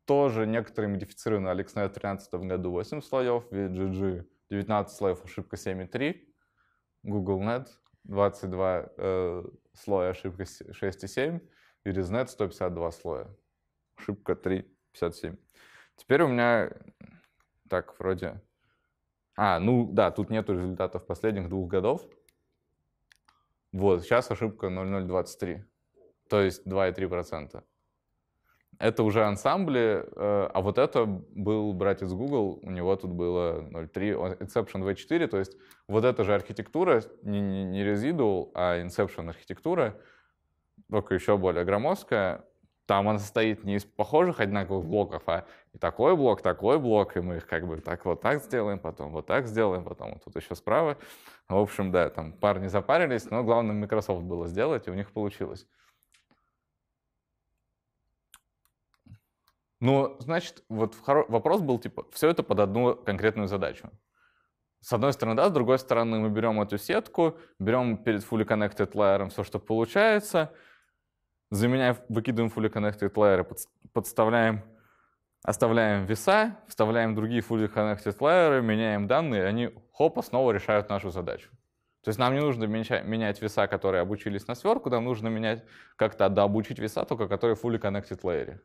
тоже некоторые модифицированы AlexNet 13 в году 8 слоев, VGG 19 слоев, ошибка 7.3, GoogleNet 22 э, слоя, ошибка 6.7, и ResNet 152 слоя, ошибка 3.57. Теперь у меня так вроде... А, ну да, тут нету результатов последних двух годов. Вот, сейчас ошибка 0023 то есть 2,3%. Это уже ансамбли, э, а вот это был братец Google, у него тут было 0.3, Inception v4, то есть вот эта же архитектура, не, не, не Residual, а Inception архитектура, только еще более громоздкая, там она состоит не из похожих одинаковых блоков, а и такой блок, такой блок, и мы их как бы так вот так сделаем, потом вот так сделаем, потом вот тут еще справа. В общем, да, там парни запарились, но главное Microsoft было сделать, и у них получилось. Но, ну, значит, вот вопрос был, типа, все это под одну конкретную задачу. С одной стороны, да, с другой стороны, мы берем эту сетку, берем перед fully connected layer все, что получается, заменяем, выкидываем fully connected layer, подставляем, оставляем веса, вставляем другие fully connected layer, меняем данные, и они, хоп, снова решают нашу задачу. То есть нам не нужно менять веса, которые обучились на сверку, нам нужно менять как-то дообучить веса, только которые в fully connected layer.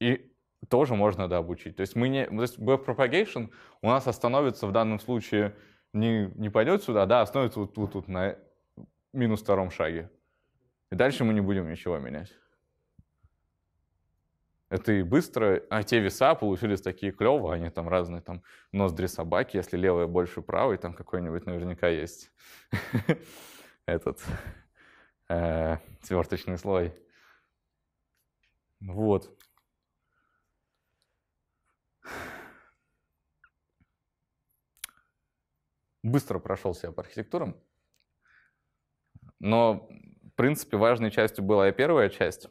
И тоже можно да, обучить. То есть, мы не, то есть web propagation у нас остановится в данном случае, не, не пойдет сюда, а да, остановится вот тут, вот, вот на минус втором шаге. И дальше мы не будем ничего менять. Это и быстро, а те веса получились такие клевые, они там разные, там ноздри собаки, если левая больше правой, там какой-нибудь наверняка есть этот э, сверточный слой. Вот. Быстро прошелся я по архитектурам, но, в принципе, важной частью была и первая часть.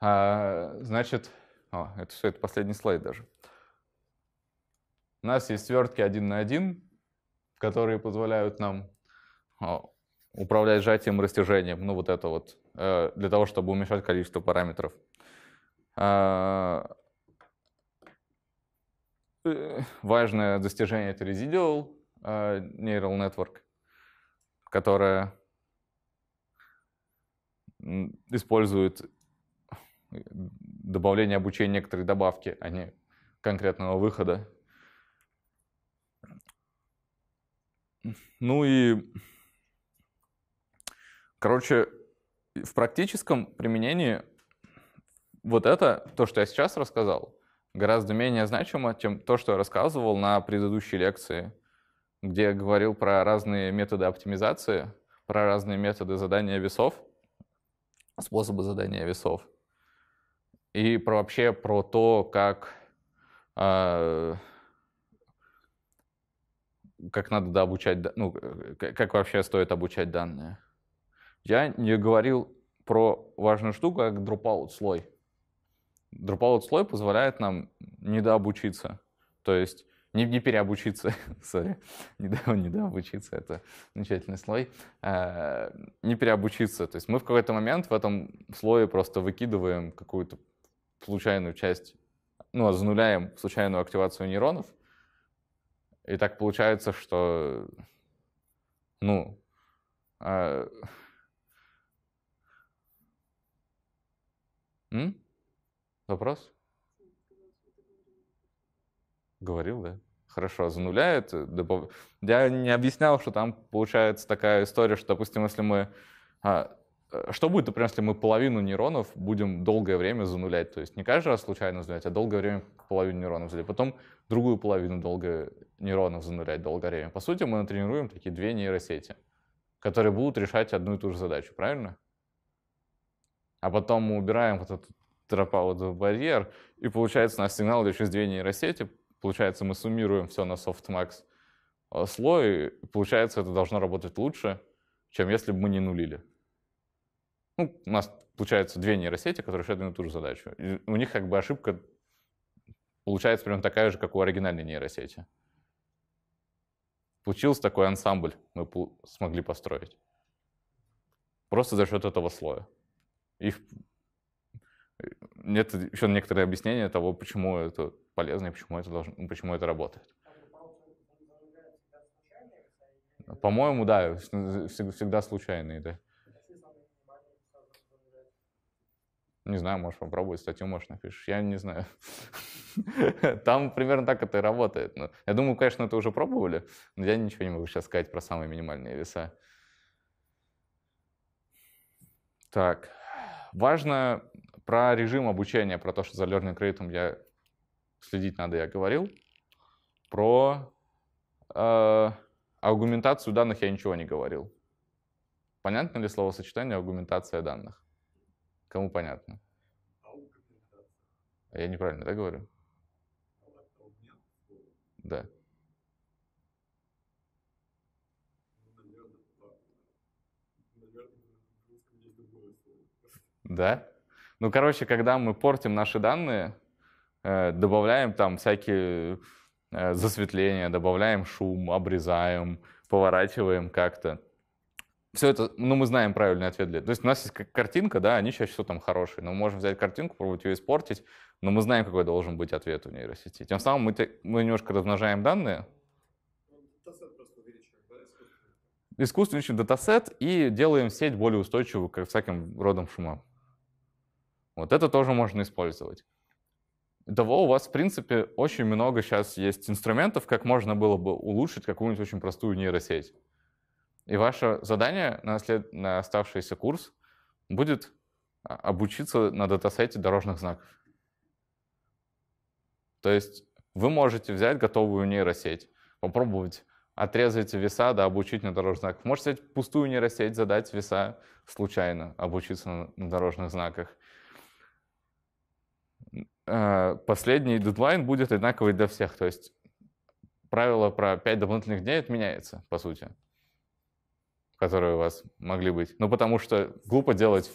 А, значит, о, это все, это последний слайд даже. У нас есть свертки один на один, которые позволяют нам управлять сжатием и растяжением, ну вот это вот, э, для того, чтобы уменьшать количество параметров. А, Э, важное достижение — это Residual э, Neural Network, которая использует э, добавление обучения некоторой добавки, а не конкретного выхода. Ну и, короче, в практическом применении вот это, то, что я сейчас рассказал, гораздо менее значимо, чем то, что я рассказывал на предыдущей лекции, где я говорил про разные методы оптимизации, про разные методы задания весов, способы задания весов, и про вообще про то, как, э, как надо обучать, ну, как вообще стоит обучать данные. Я не говорил про важную штуку, как дропаут слой — Dropout слой позволяет нам недообучиться, то есть не, не переобучиться, sorry, недо, недообучиться, это замечательный слой, э, не переобучиться. То есть мы в какой-то момент в этом слое просто выкидываем какую-то случайную часть, ну, зануляем случайную активацию нейронов, и так получается, что, ну, э, м? Вопрос? Говорил, да? Хорошо, зануляет. Я не объяснял, что там получается такая история, что, допустим, если мы... А, э, что будет, например, если мы половину нейронов будем долгое время занулять? То есть не каждый раз случайно занулять, а долгое время половину нейронов занулять. Потом другую половину долго нейронов занулять долгое время. По сути, мы натренируем такие две нейросети, которые будут решать одну и ту же задачу, правильно? А потом мы убираем вот этот теропаудовый барьер, и получается наш сигнал через две нейросети, получается мы суммируем все на softmax э, слой, и получается это должно работать лучше, чем если бы мы не нулили. Ну, у нас получается две нейросети, которые решают одну и ту же задачу. И у них как бы ошибка получается примерно такая же, как у оригинальной нейросети. Получился такой ансамбль, мы смогли построить. Просто за счет этого слоя. Их нет еще некоторые объяснения того, почему это полезно и почему это, должно, почему это работает. По-моему, да, всегда случайные, да. Не знаю, можешь попробовать, статью, можешь напишешь. Я не знаю. Там примерно так это и работает. Но я думаю, конечно, это уже пробовали, но я ничего не могу сейчас сказать про самые минимальные веса. Так, важно про режим обучения, про то, что за learning rate я следить надо, я говорил. Про э, аргументацию данных я ничего не говорил. Понятно ли словосочетание аргументация данных? Кому понятно? А я неправильно, да, говорю? Да. Да? Ну, короче, когда мы портим наши данные, э, добавляем там всякие э, засветления, добавляем шум, обрезаем, поворачиваем как-то. Все это, ну, мы знаем правильный ответ для То есть у нас есть картинка, да, они чаще всего там хорошие, но мы можем взять картинку, пробовать ее испортить, но мы знаем, какой должен быть ответ у нейросети. Тем самым мы, мы немножко размножаем данные. Искусственный датасет и делаем сеть более устойчивую к всяким родам шума. Вот это тоже можно использовать. Того у вас, в принципе, очень много сейчас есть инструментов, как можно было бы улучшить какую-нибудь очень простую нейросеть. И ваше задание на, след... на оставшийся курс будет обучиться на датасете дорожных знаков. То есть вы можете взять готовую нейросеть, попробовать отрезать веса, да, обучить на дорожных знаках. Можете взять пустую нейросеть, задать веса случайно, обучиться на дорожных знаках. Э, последний дедлайн будет одинаковый для всех. То есть правило про 5 дополнительных дней отменяется, по сути, которые у вас могли быть. Ну, потому что глупо делать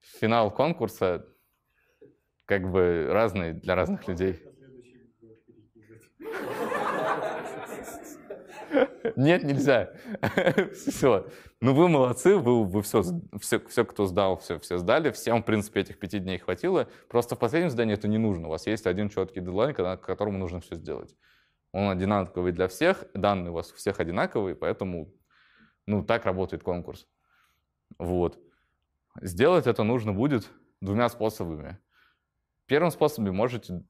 финал конкурса как бы разный для разных людей. Нет, нельзя. Все. Ну, вы молодцы, вы, вы все, все, все, кто сдал, все, все сдали. Всем, в принципе, этих пяти дней хватило. Просто в последнем задании это не нужно. У вас есть один четкий дедлайн, к которому нужно все сделать. Он одинаковый для всех, данные у вас у всех одинаковые, поэтому ну, так работает конкурс. Вот. Сделать это нужно будет двумя способами. Первым способом можете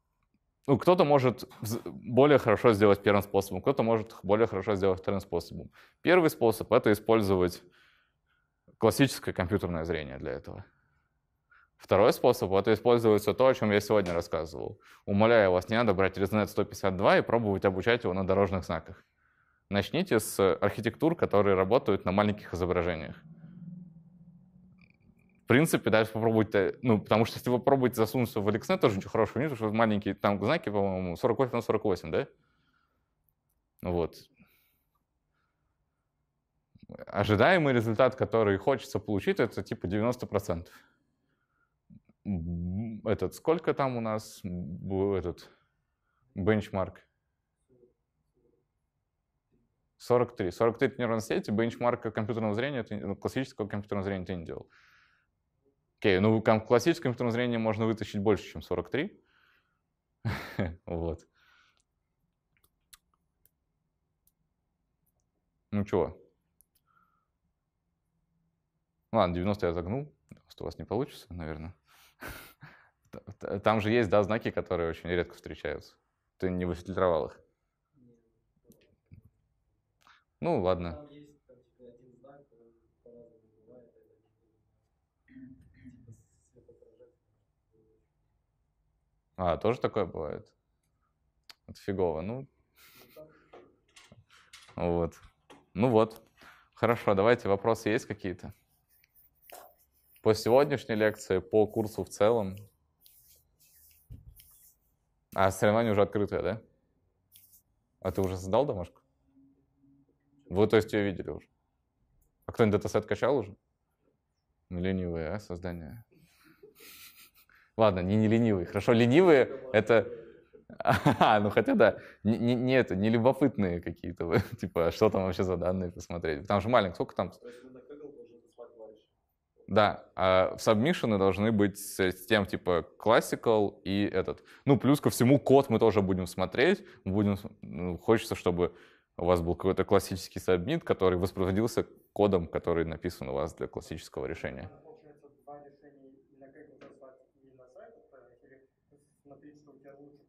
ну, кто-то может более хорошо сделать первым способом, кто-то может более хорошо сделать вторым способом. Первый способ — это использовать классическое компьютерное зрение для этого. Второй способ — это использовать все то, о чем я сегодня рассказывал. Умоляю вас, не надо брать ResNet 152 и пробовать обучать его на дорожных знаках. Начните с архитектур, которые работают на маленьких изображениях. В принципе, даже попробуйте, ну, потому что если вы засунуть засунуться в Алекснет, тоже ничего хорошего нет, потому что маленькие там знаки, по-моему, 48 на 48, да? Вот. Ожидаемый результат, который хочется получить, это типа 90%. Этот, сколько там у нас был этот бенчмарк? 43. 43 нейронной сети, бенчмарка компьютерного зрения, ну, классического компьютерного зрения ты не делал. Окей, ну в классическом компьютерном зрении можно вытащить больше, чем 43. вот. Ну чего? Ладно, 90 я загнул. 90 у вас не получится, наверное. Там же есть, да, знаки, которые очень редко встречаются. Ты не выфильтровал их. Ну, ладно. А, тоже такое бывает? Это фигово. Ну, вот. Ну вот. Хорошо, давайте вопросы есть какие-то? По сегодняшней лекции, по курсу в целом. А соревнование уже открытое, да? А ты уже создал домашку? Вы, то есть, ее видели уже? А кто-нибудь датасет качал уже? ленивые, а, создание. Ладно, не, не ленивые. Хорошо, ленивые — это... А, ну хотя да, не, не, не это, не любопытные какие-то, типа, что там вообще за данные посмотреть. Потому что маленький, сколько там? Да, а в сабмишины должны быть с тем типа classical и этот. Ну, плюс ко всему код мы тоже будем смотреть. Будем, ну, хочется, чтобы у вас был какой-то классический сабмит, который воспроизводился кодом, который написан у вас для классического решения. А,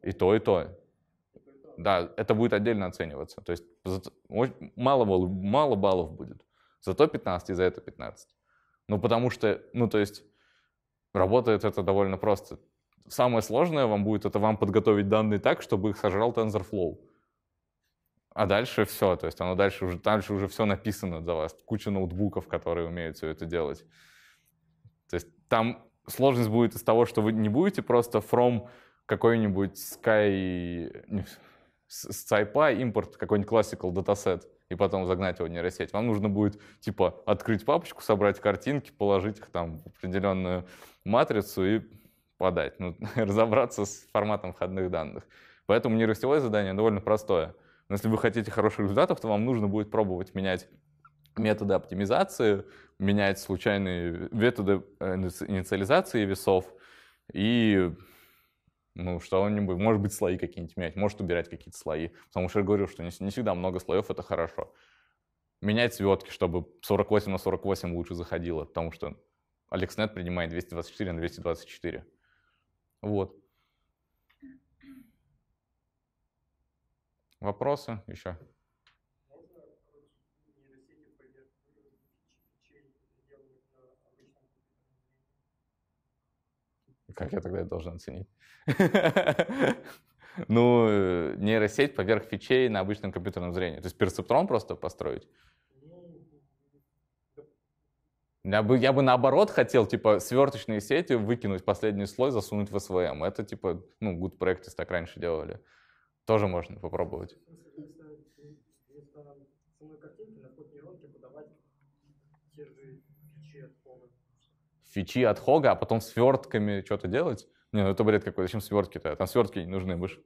И то, и то. Да, это будет отдельно оцениваться. То есть мало, мало баллов будет. Зато 15 и за это 15. Ну, потому что, ну, то есть работает это довольно просто. Самое сложное вам будет, это вам подготовить данные так, чтобы их сожрал TensorFlow. А дальше все, то есть оно дальше уже, дальше уже все написано для вас. Куча ноутбуков, которые умеют все это делать. То есть там сложность будет из того, что вы не будете просто from какой-нибудь Sky... SciPy импорт, какой-нибудь classical датасет, и потом загнать его в нейросеть. Вам нужно будет, типа, открыть папочку, собрать картинки, положить их там в определенную матрицу и подать, ну, разобраться с форматом входных данных. Поэтому нейросетевое задание довольно простое. Но если вы хотите хороших результатов, то вам нужно будет пробовать менять методы оптимизации, менять случайные методы э, инициализации весов и ну, что-нибудь, может быть, слои какие-нибудь менять, может убирать какие-то слои. Потому что я говорю, что не, не всегда много слоев — это хорошо. Менять светки, чтобы 48 на 48 лучше заходило, потому что AlexNet принимает 224 на 224. Вот. Вопросы еще? Как я тогда это должен оценить? Ну, э, нейросеть поверх фичей на обычном компьютерном зрении. То есть перцептрон просто построить. Я бы, я бы наоборот хотел, типа, сверточные сети выкинуть последний слой, засунуть в СВМ. Это, типа, ну, good practice, так раньше делали. Тоже можно попробовать. Фичи от Хога, а потом свертками что-то делать. Не, ну это бред какой, зачем свертки-то? Там свертки не нужны больше.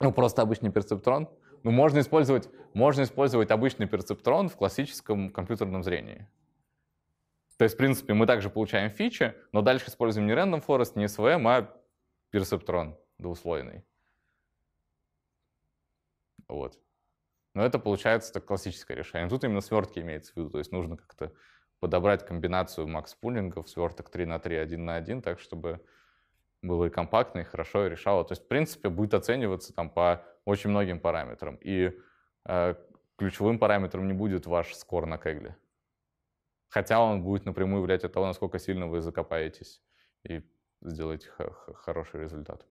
Ну, просто обычный перцептрон. Ну, можно использовать, можно использовать обычный перцептрон в классическом компьютерном зрении. То есть, в принципе, мы также получаем фичи, но дальше используем не random forest, не SVM, а перцептрон двуслойный. Вот. Но это получается так классическое решение. Тут именно свертки имеется в виду, то есть нужно как-то подобрать комбинацию макс пулингов сверток 3 на 3, 1 на 1, так, чтобы было и компактно, и хорошо, и решало. То есть, в принципе, будет оцениваться там по очень многим параметрам. И э, ключевым параметром не будет ваш скор на кегле. Хотя он будет напрямую влиять от того, насколько сильно вы закопаетесь и сделаете хороший результат.